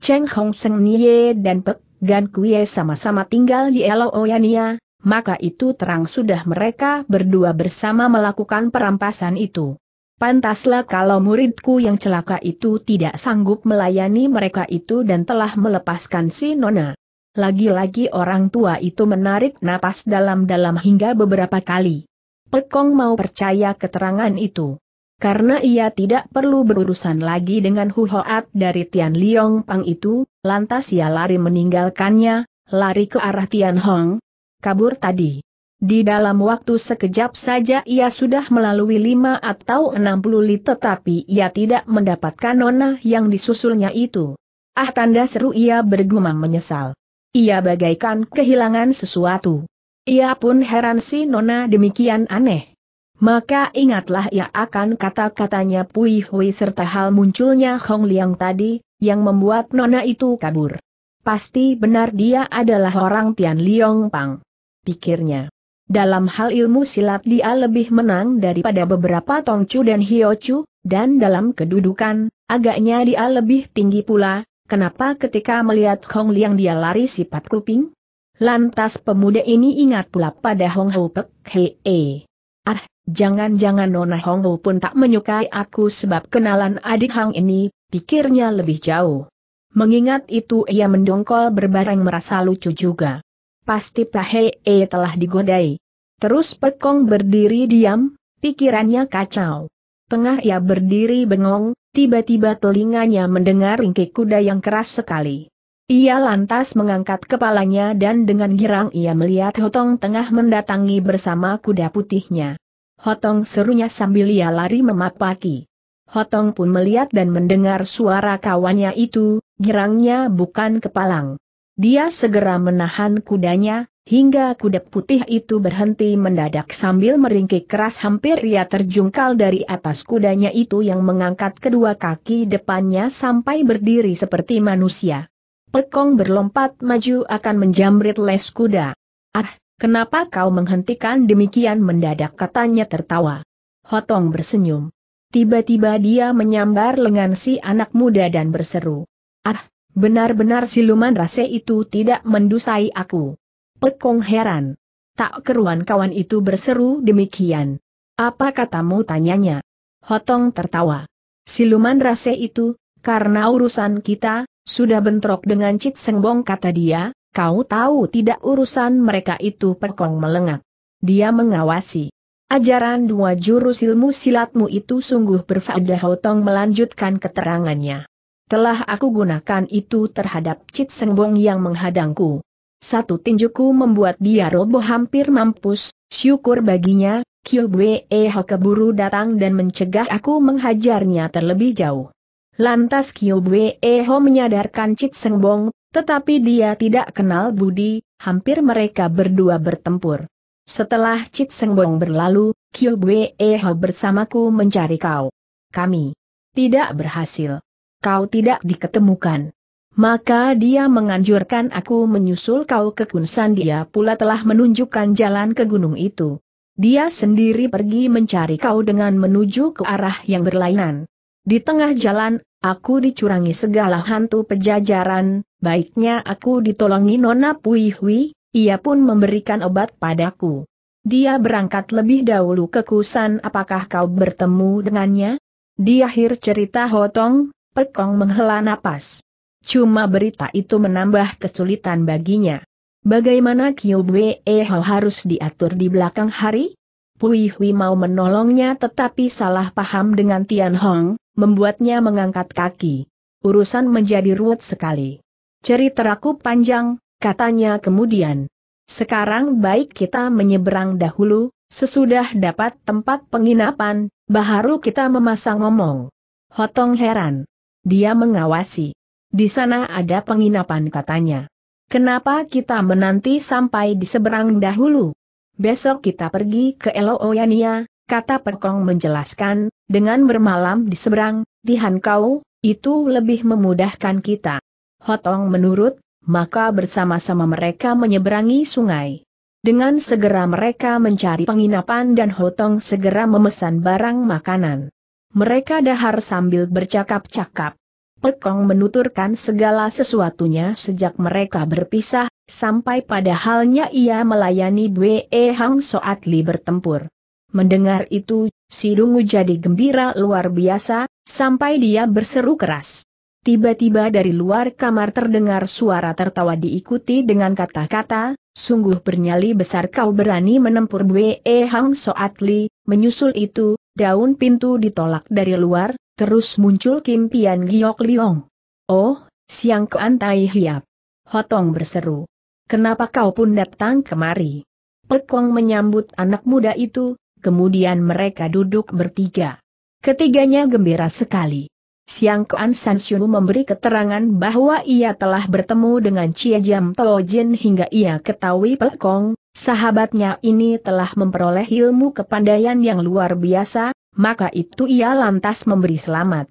Cheng Hong Seng Nie dan Pek Gan Kuiye sama-sama tinggal di Elo Oyania, maka itu terang sudah mereka berdua bersama melakukan perampasan itu. Pantaslah kalau muridku yang celaka itu tidak sanggup melayani mereka itu dan telah melepaskan si Nona. Lagi-lagi orang tua itu menarik napas dalam-dalam hingga beberapa kali. Pekong mau percaya keterangan itu. Karena ia tidak perlu berurusan lagi dengan Hoat dari Tian Liong Pang itu, lantas ia lari meninggalkannya, lari ke arah Tian Hong, kabur tadi. Di dalam waktu sekejap saja ia sudah melalui lima atau enam puluh li tetapi ia tidak mendapatkan nona yang disusulnya itu. Ah tanda seru ia bergumam menyesal. Ia bagaikan kehilangan sesuatu. Ia pun heran si nona demikian aneh. Maka ingatlah ia ya akan kata-katanya Pui Hui serta hal munculnya Hong Liang tadi, yang membuat Nona itu kabur. Pasti benar dia adalah orang Tian Liong Pang. Pikirnya. Dalam hal ilmu silat dia lebih menang daripada beberapa Tong Chu dan Hio Chu, dan dalam kedudukan, agaknya dia lebih tinggi pula, kenapa ketika melihat Hong Liang dia lari sifat kuping? Lantas pemuda ini ingat pula pada Hong Hu Pek he. Ah, Jangan-jangan Nona Hongo pun tak menyukai aku sebab kenalan adik Hang ini, pikirnya lebih jauh. Mengingat itu ia mendongkol berbareng merasa lucu juga. Pasti Pahe E eh, telah digodai. Terus Pekong berdiri diam, pikirannya kacau. Tengah ia berdiri bengong, tiba-tiba telinganya mendengar ringkik kuda yang keras sekali. Ia lantas mengangkat kepalanya dan dengan girang ia melihat Hotong tengah mendatangi bersama kuda putihnya. Hotong serunya sambil ia lari memapaki. Hotong pun melihat dan mendengar suara kawannya itu, girangnya bukan kepalang. Dia segera menahan kudanya, hingga kuda putih itu berhenti mendadak sambil meringkik keras hampir ia terjungkal dari atas kudanya itu yang mengangkat kedua kaki depannya sampai berdiri seperti manusia. Pekong berlompat maju akan menjamret les kuda. Ah, Kenapa kau menghentikan demikian mendadak katanya tertawa. Hotong bersenyum. Tiba-tiba dia menyambar lengan si anak muda dan berseru. Ah, benar-benar siluman rase itu tidak mendusai aku. Pekong heran. Tak keruan kawan itu berseru demikian. Apa katamu tanyanya? Hotong tertawa. Siluman rase itu, karena urusan kita, sudah bentrok dengan Cit Sengbong kata dia, Kau tahu tidak urusan mereka itu pekong melengak. Dia mengawasi. Ajaran dua jurus ilmu silatmu itu sungguh berfaedah Hotong melanjutkan keterangannya. Telah aku gunakan itu terhadap Cit Sengbong yang menghadangku. Satu tinjuku membuat dia roboh hampir mampus, syukur baginya, Kyobwe Eho keburu datang dan mencegah aku menghajarnya terlebih jauh. Lantas E Eho menyadarkan Cit Sengbong tetapi dia tidak kenal Budi, hampir mereka berdua bertempur. Setelah Cit Sengbong berlalu, Kyo Bwe Eho bersamaku mencari kau. Kami tidak berhasil. Kau tidak diketemukan. Maka dia menganjurkan aku menyusul kau ke Kunsan dia pula telah menunjukkan jalan ke gunung itu. Dia sendiri pergi mencari kau dengan menuju ke arah yang berlainan. Di tengah jalan, Aku dicurangi segala hantu pejajaran, baiknya aku ditolongi Nona Puihui, ia pun memberikan obat padaku. Dia berangkat lebih dahulu ke Kusan apakah kau bertemu dengannya? Di akhir cerita Hotong, Pekong menghela napas. Cuma berita itu menambah kesulitan baginya. Bagaimana Bwe Ho eh harus diatur di belakang hari? Pui mau menolongnya tetapi salah paham dengan Tian Hong, membuatnya mengangkat kaki. Urusan menjadi ruwet sekali. Ceriteraku panjang, katanya kemudian. Sekarang baik kita menyeberang dahulu, sesudah dapat tempat penginapan, baharu kita memasang ngomong. Hotong heran. Dia mengawasi. Di sana ada penginapan katanya. Kenapa kita menanti sampai di seberang dahulu? Besok kita pergi ke Eloyania, kata Perkong menjelaskan, dengan bermalam di seberang, di kau, itu lebih memudahkan kita. Hotong menurut, maka bersama-sama mereka menyeberangi sungai. Dengan segera mereka mencari penginapan dan Hotong segera memesan barang makanan. Mereka dahar sambil bercakap-cakap. Pekong menuturkan segala sesuatunya sejak mereka berpisah, sampai pada halnya ia melayani Bwe Hang Soat Li bertempur. Mendengar itu, si Dungu jadi gembira luar biasa, sampai dia berseru keras. Tiba-tiba dari luar kamar terdengar suara tertawa diikuti dengan kata-kata, sungguh bernyali besar kau berani menempur Bwe Hang Soat Li, menyusul itu, daun pintu ditolak dari luar, terus muncul Kim Pian Giok Liong. Oh, siang ke antai hiap. Hotong berseru. Kenapa kau pun datang kemari? Pekong menyambut anak muda itu, kemudian mereka duduk bertiga. Ketiganya gembira sekali. Siang Kuan Xiu memberi keterangan bahwa ia telah bertemu dengan Chia Jam Tojin hingga ia ketahui Pekong, sahabatnya ini telah memperoleh ilmu kepandaian yang luar biasa, maka itu ia lantas memberi selamat.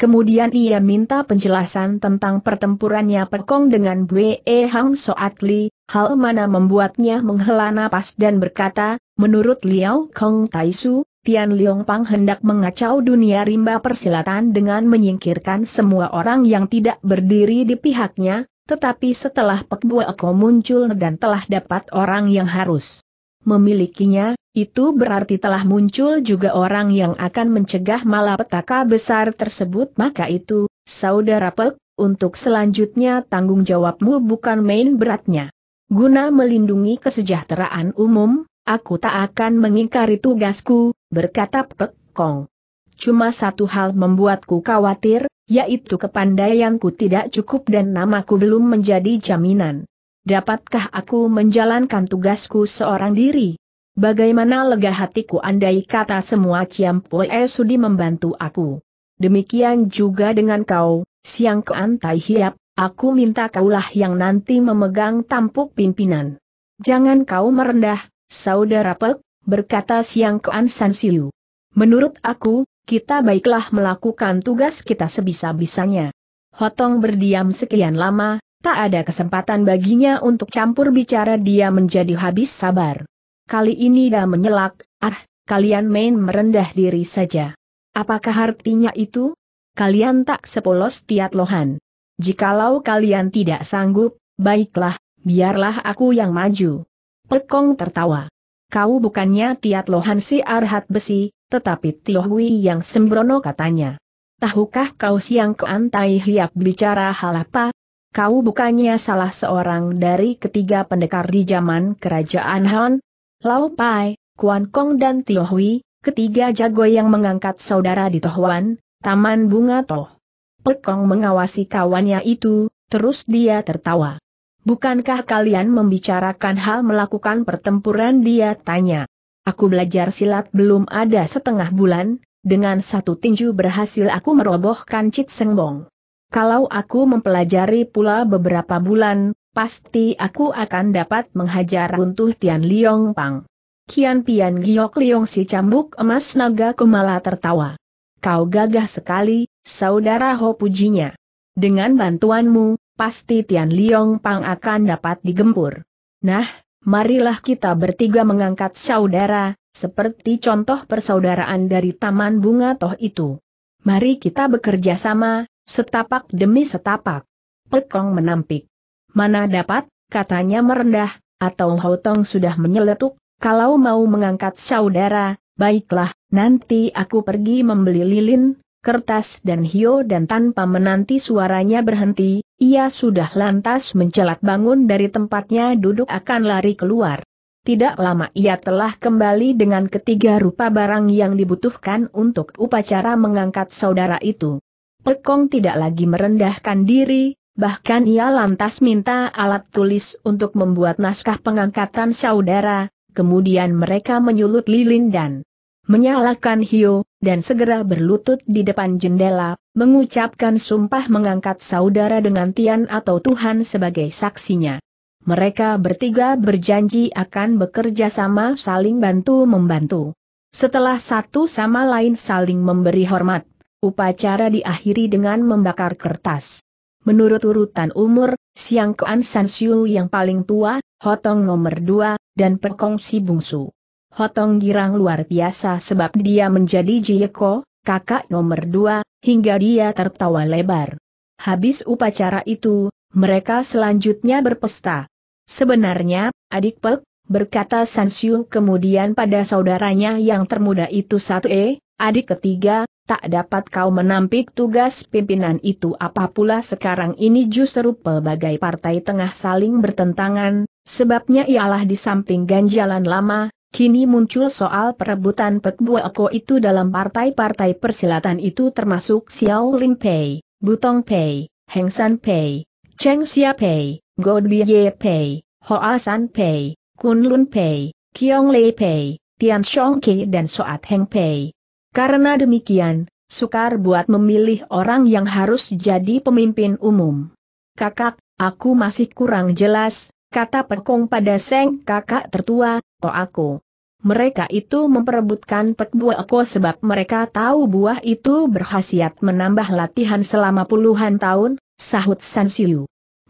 Kemudian ia minta penjelasan tentang pertempurannya Pekong dengan Bwe Hang Soat Li, hal mana membuatnya menghela napas dan berkata, menurut Liao Kong Taisu, Tian Liong Pang hendak mengacau dunia rimba persilatan dengan menyingkirkan semua orang yang tidak berdiri di pihaknya, tetapi setelah Pek Bwe Eko muncul dan telah dapat orang yang harus memilikinya, itu berarti telah muncul juga orang yang akan mencegah malapetaka besar tersebut maka itu, Saudara Pek, untuk selanjutnya tanggung jawabmu bukan main beratnya. Guna melindungi kesejahteraan umum, aku tak akan mengingkari tugasku, berkata Pek Kong. Cuma satu hal membuatku khawatir, yaitu kepandaianku tidak cukup dan namaku belum menjadi jaminan. Dapatkah aku menjalankan tugasku seorang diri? Bagaimana lega hatiku andai kata semua Ciam Poe sudi membantu aku. Demikian juga dengan kau, Siang Kean Hiap, aku minta kaulah yang nanti memegang tampuk pimpinan. Jangan kau merendah, Saudara Pek, berkata Siang Kean San Siu. Menurut aku, kita baiklah melakukan tugas kita sebisa-bisanya. Hotong berdiam sekian lama, tak ada kesempatan baginya untuk campur bicara dia menjadi habis sabar. Kali ini dia menyelak, ah, kalian main merendah diri saja. Apakah artinya itu? Kalian tak sepolos lohan. Jikalau kalian tidak sanggup, baiklah, biarlah aku yang maju. Pekong tertawa. Kau bukannya tiat lohan si Arhat Besi, tetapi Tiohui yang sembrono katanya. Tahukah kau siang keantai hiap bicara hal apa? Kau bukannya salah seorang dari ketiga pendekar di zaman kerajaan Han? Lau Pai, Kuan Kong dan Tio Hui, ketiga jago yang mengangkat saudara di Tohwan, Taman Bunga Toh. Pekong mengawasi kawannya itu, terus dia tertawa. Bukankah kalian membicarakan hal melakukan pertempuran dia tanya. Aku belajar silat belum ada setengah bulan, dengan satu tinju berhasil aku merobohkan Cit Sengbong. Kalau aku mempelajari pula beberapa bulan, pasti aku akan dapat menghajar runtuh Tian Liong Pang. Kian Pian Giok Liong si cambuk emas naga kumala tertawa. Kau gagah sekali, saudara Ho pujinya. Dengan bantuanmu, pasti Tian Liong Pang akan dapat digempur. Nah, marilah kita bertiga mengangkat saudara, seperti contoh persaudaraan dari Taman Bunga Toh itu. Mari kita bekerja sama, setapak demi setapak. Pekong menampik. Mana dapat, katanya merendah, atau houtong sudah menyeletuk, kalau mau mengangkat saudara, baiklah, nanti aku pergi membeli lilin, kertas dan hio dan tanpa menanti suaranya berhenti, ia sudah lantas mencelat bangun dari tempatnya duduk akan lari keluar. Tidak lama ia telah kembali dengan ketiga rupa barang yang dibutuhkan untuk upacara mengangkat saudara itu. Pekong tidak lagi merendahkan diri, bahkan ia lantas minta alat tulis untuk membuat naskah pengangkatan saudara, kemudian mereka menyulut lilin dan menyalakan hiu, dan segera berlutut di depan jendela, mengucapkan sumpah mengangkat saudara dengan Tian atau Tuhan sebagai saksinya. Mereka bertiga berjanji akan bekerja sama saling bantu-membantu. Setelah satu sama lain saling memberi hormat, upacara diakhiri dengan membakar kertas. Menurut urutan umur, Siang Kuan San Siu yang paling tua, Hotong nomor dua, dan Pekong si bungsu. Hotong girang luar biasa sebab dia menjadi Jieko, kakak nomor dua, hingga dia tertawa lebar. Habis upacara itu, mereka selanjutnya berpesta. Sebenarnya, adik Pek, berkata Sansiu kemudian pada saudaranya yang termuda itu satu E, adik ketiga, tak dapat kau menampik tugas pimpinan itu apa sekarang ini justru pelbagai partai tengah saling bertentangan, sebabnya ialah di samping ganjalan lama, kini muncul soal perebutan Pekbuoko itu dalam partai-partai persilatan itu termasuk Xiao Lin Pei, Butong Pei, Heng San Pei, Cheng Xia Pei, God Godbye Pei, Hoa San Pei, Kun Lun Pei, Kiong Lei Pei, Tian Chong Ki dan Soat Heng Pei. Karena demikian, sukar buat memilih orang yang harus jadi pemimpin umum. Kakak, aku masih kurang jelas, kata Pekong pada Seng kakak tertua, to aku. Mereka itu memperebutkan Pek aku sebab mereka tahu buah itu berhasil menambah latihan selama puluhan tahun, sahut San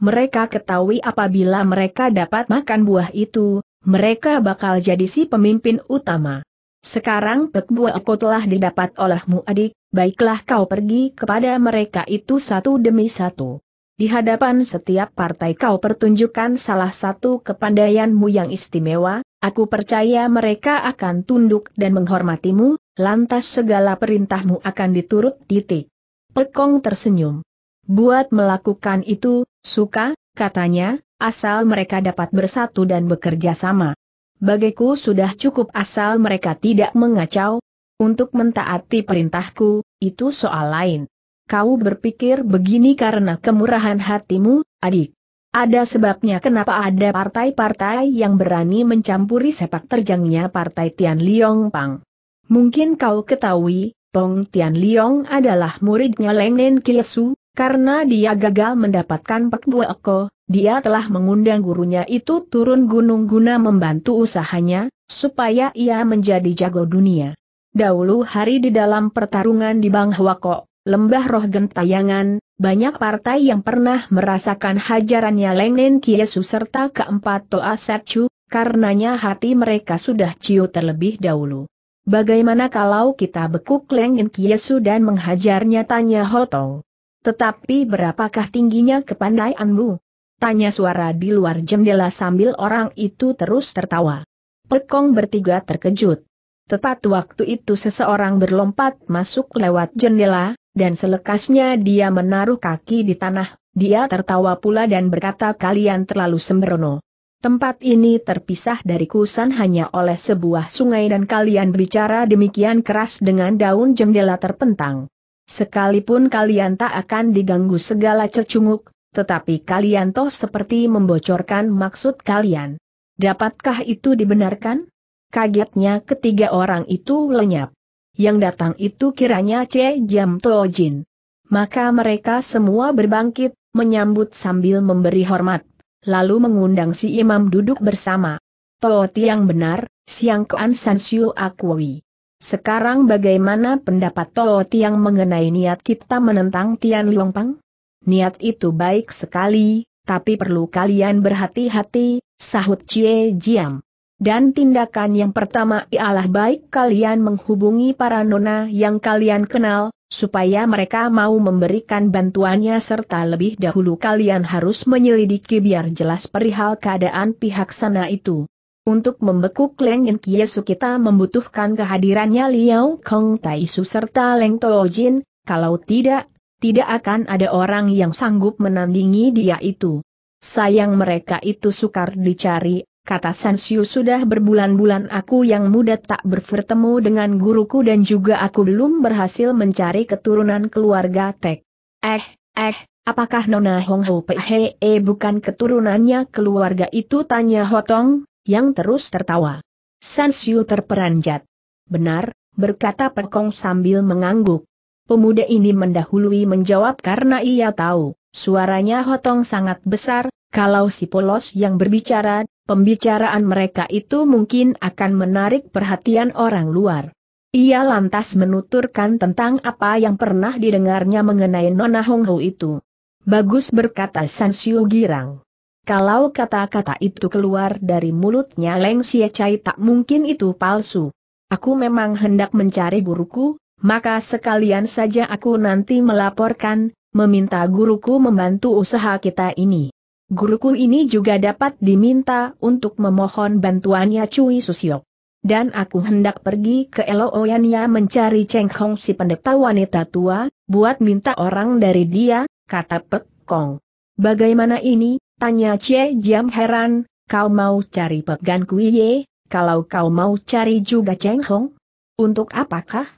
Mereka ketahui apabila mereka dapat makan buah itu, mereka bakal jadi si pemimpin utama. Sekarang Pek Buako telah didapat olehmu adik, baiklah kau pergi kepada mereka itu satu demi satu. Di hadapan setiap partai kau pertunjukkan salah satu kepandaianmu yang istimewa, aku percaya mereka akan tunduk dan menghormatimu, lantas segala perintahmu akan diturut titik. Pekong tersenyum. Buat melakukan itu, suka, katanya, asal mereka dapat bersatu dan bekerja sama bagiku sudah cukup asal mereka tidak mengacau. Untuk mentaati perintahku, itu soal lain. Kau berpikir begini karena kemurahan hatimu, adik. Ada sebabnya kenapa ada partai-partai yang berani mencampuri sepak terjangnya partai Tian Liong Pang. Mungkin kau ketahui, Tong Tian Liong adalah muridnya Leng Nen Kilesu, karena dia gagal mendapatkan Pek Eko. Dia telah mengundang gurunya itu turun gunung guna membantu usahanya, supaya ia menjadi jago dunia. Dahulu hari di dalam pertarungan di Bang Hwako, lembah roh gentayangan, banyak partai yang pernah merasakan hajarannya Lengnen Kiesu serta keempat Toa Satchu, karenanya hati mereka sudah ciu terlebih dahulu. Bagaimana kalau kita bekuk Lengnen Kiesu dan menghajarnya tanya Hotong? Tetapi berapakah tingginya kepandaianmu? Tanya suara di luar jendela sambil orang itu terus tertawa. Pekong bertiga terkejut. Tepat waktu itu seseorang berlompat masuk lewat jendela, dan selekasnya dia menaruh kaki di tanah, dia tertawa pula dan berkata kalian terlalu sembrono. Tempat ini terpisah dari Kusan hanya oleh sebuah sungai dan kalian berbicara demikian keras dengan daun jendela terpentang. Sekalipun kalian tak akan diganggu segala cecunguk, tetapi kalian toh seperti membocorkan maksud kalian. Dapatkah itu dibenarkan? Kagetnya ketiga orang itu lenyap. Yang datang itu kiranya C. Jam Tojin. Maka mereka semua berbangkit, menyambut sambil memberi hormat, lalu mengundang si imam duduk bersama. Toh yang benar, siang Koan Siu Akwi. Sekarang bagaimana pendapat Toh yang mengenai niat kita menentang Tian Pang? niat itu baik sekali, tapi perlu kalian berhati-hati, sahut Cie Jiam. Dan tindakan yang pertama ialah baik kalian menghubungi para nona yang kalian kenal, supaya mereka mau memberikan bantuannya serta lebih dahulu kalian harus menyelidiki biar jelas perihal keadaan pihak sana itu. Untuk membekuk Leng In Kiesu kita membutuhkan kehadirannya Liao Kong Taisu serta Leng Tojin, kalau tidak, tidak akan ada orang yang sanggup menandingi dia itu. Sayang mereka itu sukar dicari, kata Sansiu sudah berbulan-bulan aku yang muda tak bertemu dengan guruku dan juga aku belum berhasil mencari keturunan keluarga Tek. Eh, eh, apakah Nona Hong Ho Pehe eh, bukan keturunannya keluarga itu tanya Hotong, yang terus tertawa. Sansiu terperanjat. Benar, berkata Perkong sambil mengangguk. Pemuda ini mendahului menjawab karena ia tahu, suaranya hotong sangat besar, kalau si polos yang berbicara, pembicaraan mereka itu mungkin akan menarik perhatian orang luar. Ia lantas menuturkan tentang apa yang pernah didengarnya mengenai Nona Hongho itu. Bagus berkata San Siu Girang. Kalau kata-kata itu keluar dari mulutnya Leng Xie tak mungkin itu palsu. Aku memang hendak mencari guruku, maka sekalian saja aku nanti melaporkan, meminta guruku membantu usaha kita ini. Guruku ini juga dapat diminta untuk memohon bantuannya Cui Susio. Dan aku hendak pergi ke Elooyanya mencari Cheng Hong si pendeta wanita tua, buat minta orang dari dia, kata Pek Kong. Bagaimana ini, tanya Cie Jiam heran, kau mau cari Pek Gan Ye, kalau kau mau cari juga Cheng Hong? Untuk apakah?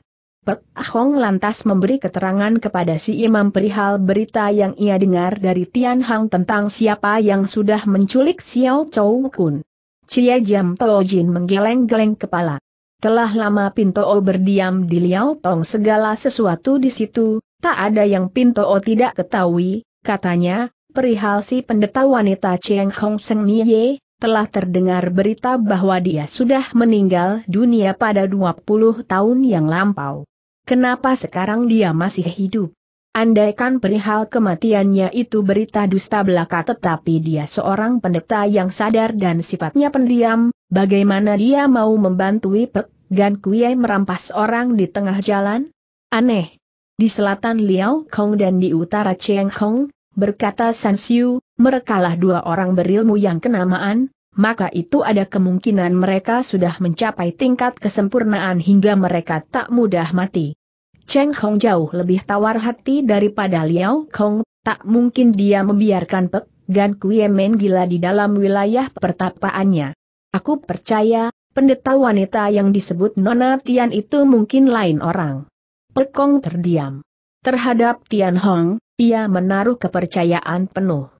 Pek Ahong lantas memberi keterangan kepada si imam perihal berita yang ia dengar dari Tian Hang tentang siapa yang sudah menculik Xiao Chou Kun. Cia Jam Tao Jin menggeleng-geleng kepala. Telah lama Pintoo berdiam di Liao Tong segala sesuatu di situ, tak ada yang Pintoo tidak ketahui, katanya, perihal si pendeta wanita Cheng Hong Seng Nye telah terdengar berita bahwa dia sudah meninggal dunia pada 20 tahun yang lampau. Kenapa sekarang dia masih hidup? Andaikan perihal kematiannya itu berita dusta belaka tetapi dia seorang pendeta yang sadar dan sifatnya pendiam, bagaimana dia mau membantu Ipek Gan Kuei merampas orang di tengah jalan? Aneh. Di selatan Liao Kong dan di utara Cheng Hong, berkata San Siu, merekalah dua orang berilmu yang kenamaan, maka itu ada kemungkinan mereka sudah mencapai tingkat kesempurnaan hingga mereka tak mudah mati. Cheng Hong jauh lebih tawar hati daripada Liao Kong, tak mungkin dia membiarkan Pek Gan Kuie gila di dalam wilayah pertapaannya. Aku percaya, pendeta wanita yang disebut Nona Tian itu mungkin lain orang. Kong terdiam. Terhadap Tian Hong, ia menaruh kepercayaan penuh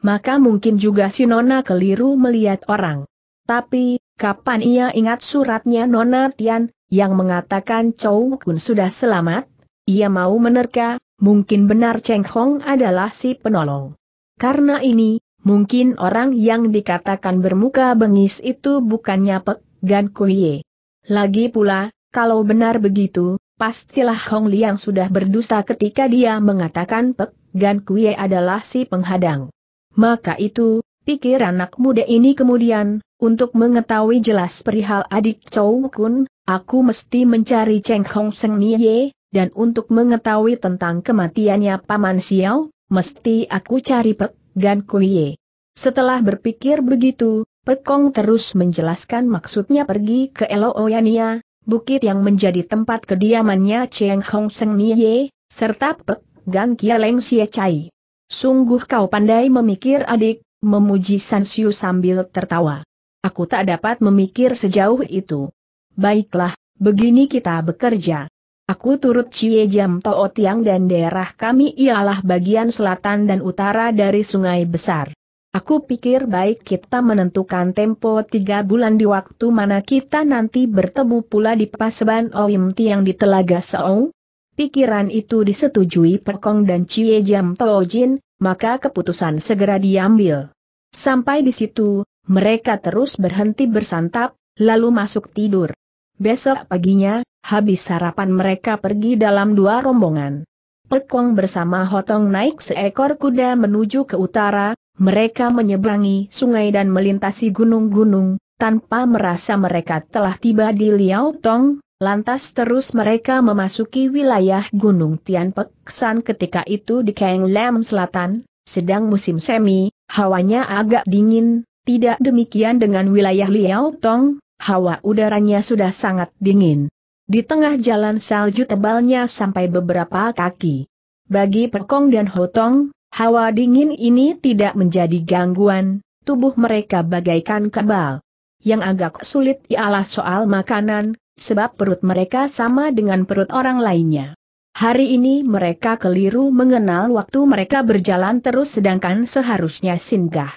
maka mungkin juga si Nona keliru melihat orang. Tapi, kapan ia ingat suratnya Nona Tian, yang mengatakan Chow Kun sudah selamat? Ia mau menerka, mungkin benar Cheng Hong adalah si penolong. Karena ini, mungkin orang yang dikatakan bermuka bengis itu bukannya Pek Gan Kuiye. Lagi pula, kalau benar begitu, pastilah Hong Liang sudah berdusta ketika dia mengatakan Pek Gan Kuiye adalah si penghadang. Maka itu, pikir anak muda ini kemudian, untuk mengetahui jelas perihal adik Chow Kun, aku mesti mencari Cheng Hong Seng Nie, dan untuk mengetahui tentang kematiannya Paman Xiao, mesti aku cari Pek Gan Kuiye. Setelah berpikir begitu, Perkong terus menjelaskan maksudnya pergi ke Eloyania, bukit yang menjadi tempat kediamannya Cheng Hong Seng Nie, serta Pek Gan Kia Leng Xie Chai. Sungguh kau pandai memikir adik, memuji Sansiu sambil tertawa. Aku tak dapat memikir sejauh itu. Baiklah, begini kita bekerja. Aku turut Cie Jam Toh Tiang dan daerah kami ialah bagian selatan dan utara dari sungai besar. Aku pikir baik kita menentukan tempo tiga bulan di waktu mana kita nanti bertemu pula di Paseban Oim Tiang di Telaga Seong, Pikiran itu disetujui Perkong dan Cie Jam Toojin, maka keputusan segera diambil. Sampai di situ, mereka terus berhenti bersantap, lalu masuk tidur. Besok paginya, habis sarapan mereka pergi dalam dua rombongan. Pekong bersama Hotong naik seekor kuda menuju ke utara, mereka menyeberangi sungai dan melintasi gunung-gunung, tanpa merasa mereka telah tiba di Liao Tong, Lantas terus mereka memasuki wilayah Gunung Tianpeksan ketika itu di Lam Selatan, sedang musim semi, hawanya agak dingin, tidak demikian dengan wilayah Liao Tong, hawa udaranya sudah sangat dingin. Di tengah jalan salju tebalnya sampai beberapa kaki. Bagi Pekong dan Hotong, hawa dingin ini tidak menjadi gangguan, tubuh mereka bagaikan kebal. Yang agak sulit ialah soal makanan, sebab perut mereka sama dengan perut orang lainnya. Hari ini mereka keliru mengenal waktu mereka berjalan terus sedangkan seharusnya singgah.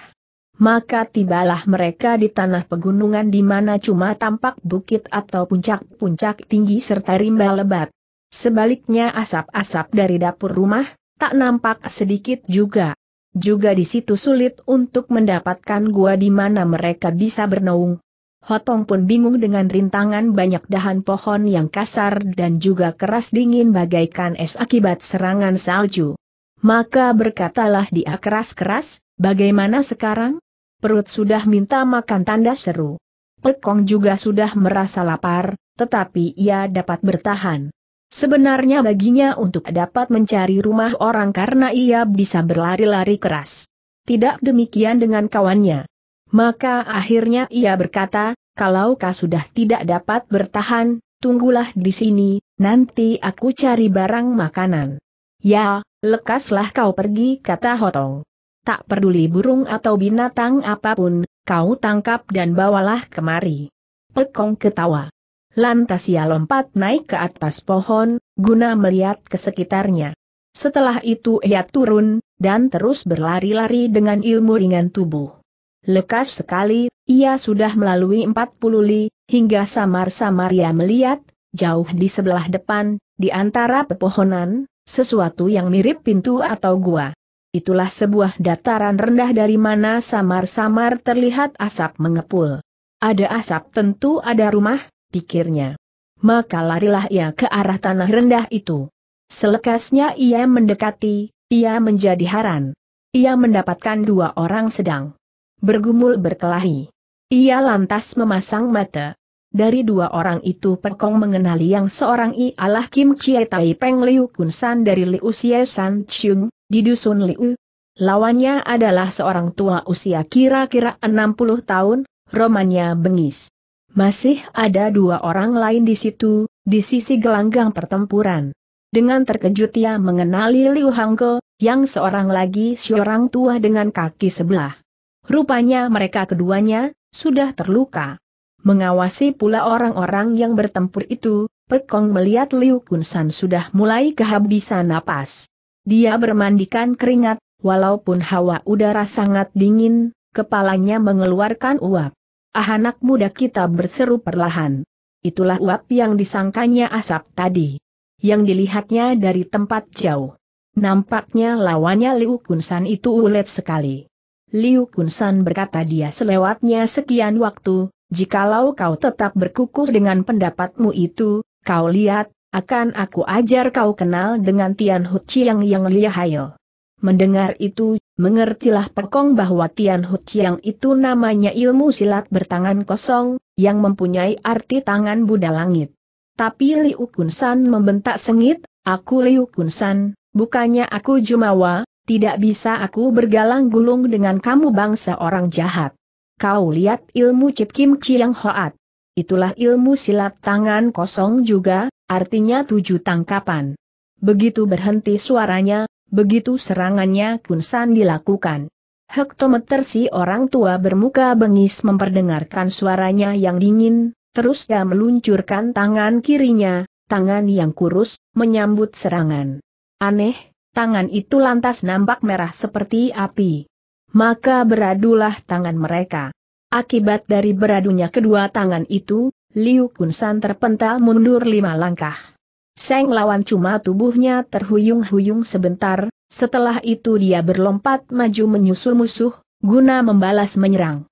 Maka tibalah mereka di tanah pegunungan di mana cuma tampak bukit atau puncak-puncak tinggi serta rimba lebat. Sebaliknya asap-asap dari dapur rumah, tak nampak sedikit juga. Juga di situ sulit untuk mendapatkan gua di mana mereka bisa bernaung, Hotong pun bingung dengan rintangan banyak dahan pohon yang kasar dan juga keras dingin bagaikan es akibat serangan salju. Maka berkatalah dia keras-keras, bagaimana sekarang? Perut sudah minta makan tanda seru. Pekong juga sudah merasa lapar, tetapi ia dapat bertahan. Sebenarnya baginya untuk dapat mencari rumah orang karena ia bisa berlari-lari keras. Tidak demikian dengan kawannya. Maka akhirnya ia berkata, kalau kau sudah tidak dapat bertahan, tunggulah di sini, nanti aku cari barang makanan. Ya, lekaslah kau pergi kata Hotong. Tak peduli burung atau binatang apapun, kau tangkap dan bawalah kemari. Pekong ketawa. Lantas ia lompat naik ke atas pohon, guna melihat ke sekitarnya. Setelah itu ia turun, dan terus berlari-lari dengan ilmu ringan tubuh. Lekas sekali, ia sudah melalui empat puluh li, hingga samar-samar ia melihat, jauh di sebelah depan, di antara pepohonan, sesuatu yang mirip pintu atau gua. Itulah sebuah dataran rendah dari mana samar-samar terlihat asap mengepul. Ada asap tentu ada rumah, pikirnya. Maka larilah ia ke arah tanah rendah itu. Selekasnya ia mendekati, ia menjadi haran. Ia mendapatkan dua orang sedang bergumul berkelahi. Ia lantas memasang mata. Dari dua orang itu Perkong mengenali yang seorang ialah Kim Chie Tai Peng Liu Kun San dari Liu Xie San Chung, di Dusun Liu. Lawannya adalah seorang tua usia kira-kira 60 tahun, romannya bengis. Masih ada dua orang lain di situ, di sisi gelanggang pertempuran. Dengan terkejut ia mengenali Liu Hangko, yang seorang lagi seorang tua dengan kaki sebelah. Rupanya mereka keduanya, sudah terluka. Mengawasi pula orang-orang yang bertempur itu, Perkong melihat Liu Kunsan sudah mulai kehabisan napas. Dia bermandikan keringat, walaupun hawa udara sangat dingin, kepalanya mengeluarkan uap. Ah anak muda kita berseru perlahan. Itulah uap yang disangkanya asap tadi. Yang dilihatnya dari tempat jauh. Nampaknya lawannya Liu Kunsan itu ulet sekali. Liu Kunsan berkata dia selewatnya sekian waktu, jikalau kau tetap berkukuh dengan pendapatmu itu, kau lihat, akan aku ajar kau kenal dengan Tian Hu Chiang yang liahayo. Mendengar itu, mengertilah Pekong bahwa Tian Hu Chiang itu namanya ilmu silat bertangan kosong, yang mempunyai arti tangan Buddha langit. Tapi Liu Kunsan membentak sengit, aku Liu Kunsan, bukannya aku Jumawa, tidak bisa aku bergalang gulung dengan kamu bangsa orang jahat. Kau lihat ilmu Cip Kim Chiang Hoat. Itulah ilmu silat tangan kosong juga, artinya tujuh tangkapan. Begitu berhenti suaranya, begitu serangannya pun san dilakukan. Hektometer si orang tua bermuka bengis memperdengarkan suaranya yang dingin, terus ia meluncurkan tangan kirinya, tangan yang kurus, menyambut serangan. Aneh, tangan itu lantas nampak merah seperti api. Maka beradulah tangan mereka. Akibat dari beradunya kedua tangan itu, Liu Kunsan terpental mundur lima langkah. Seng lawan cuma tubuhnya terhuyung-huyung sebentar, setelah itu dia berlompat maju menyusul musuh, guna membalas menyerang.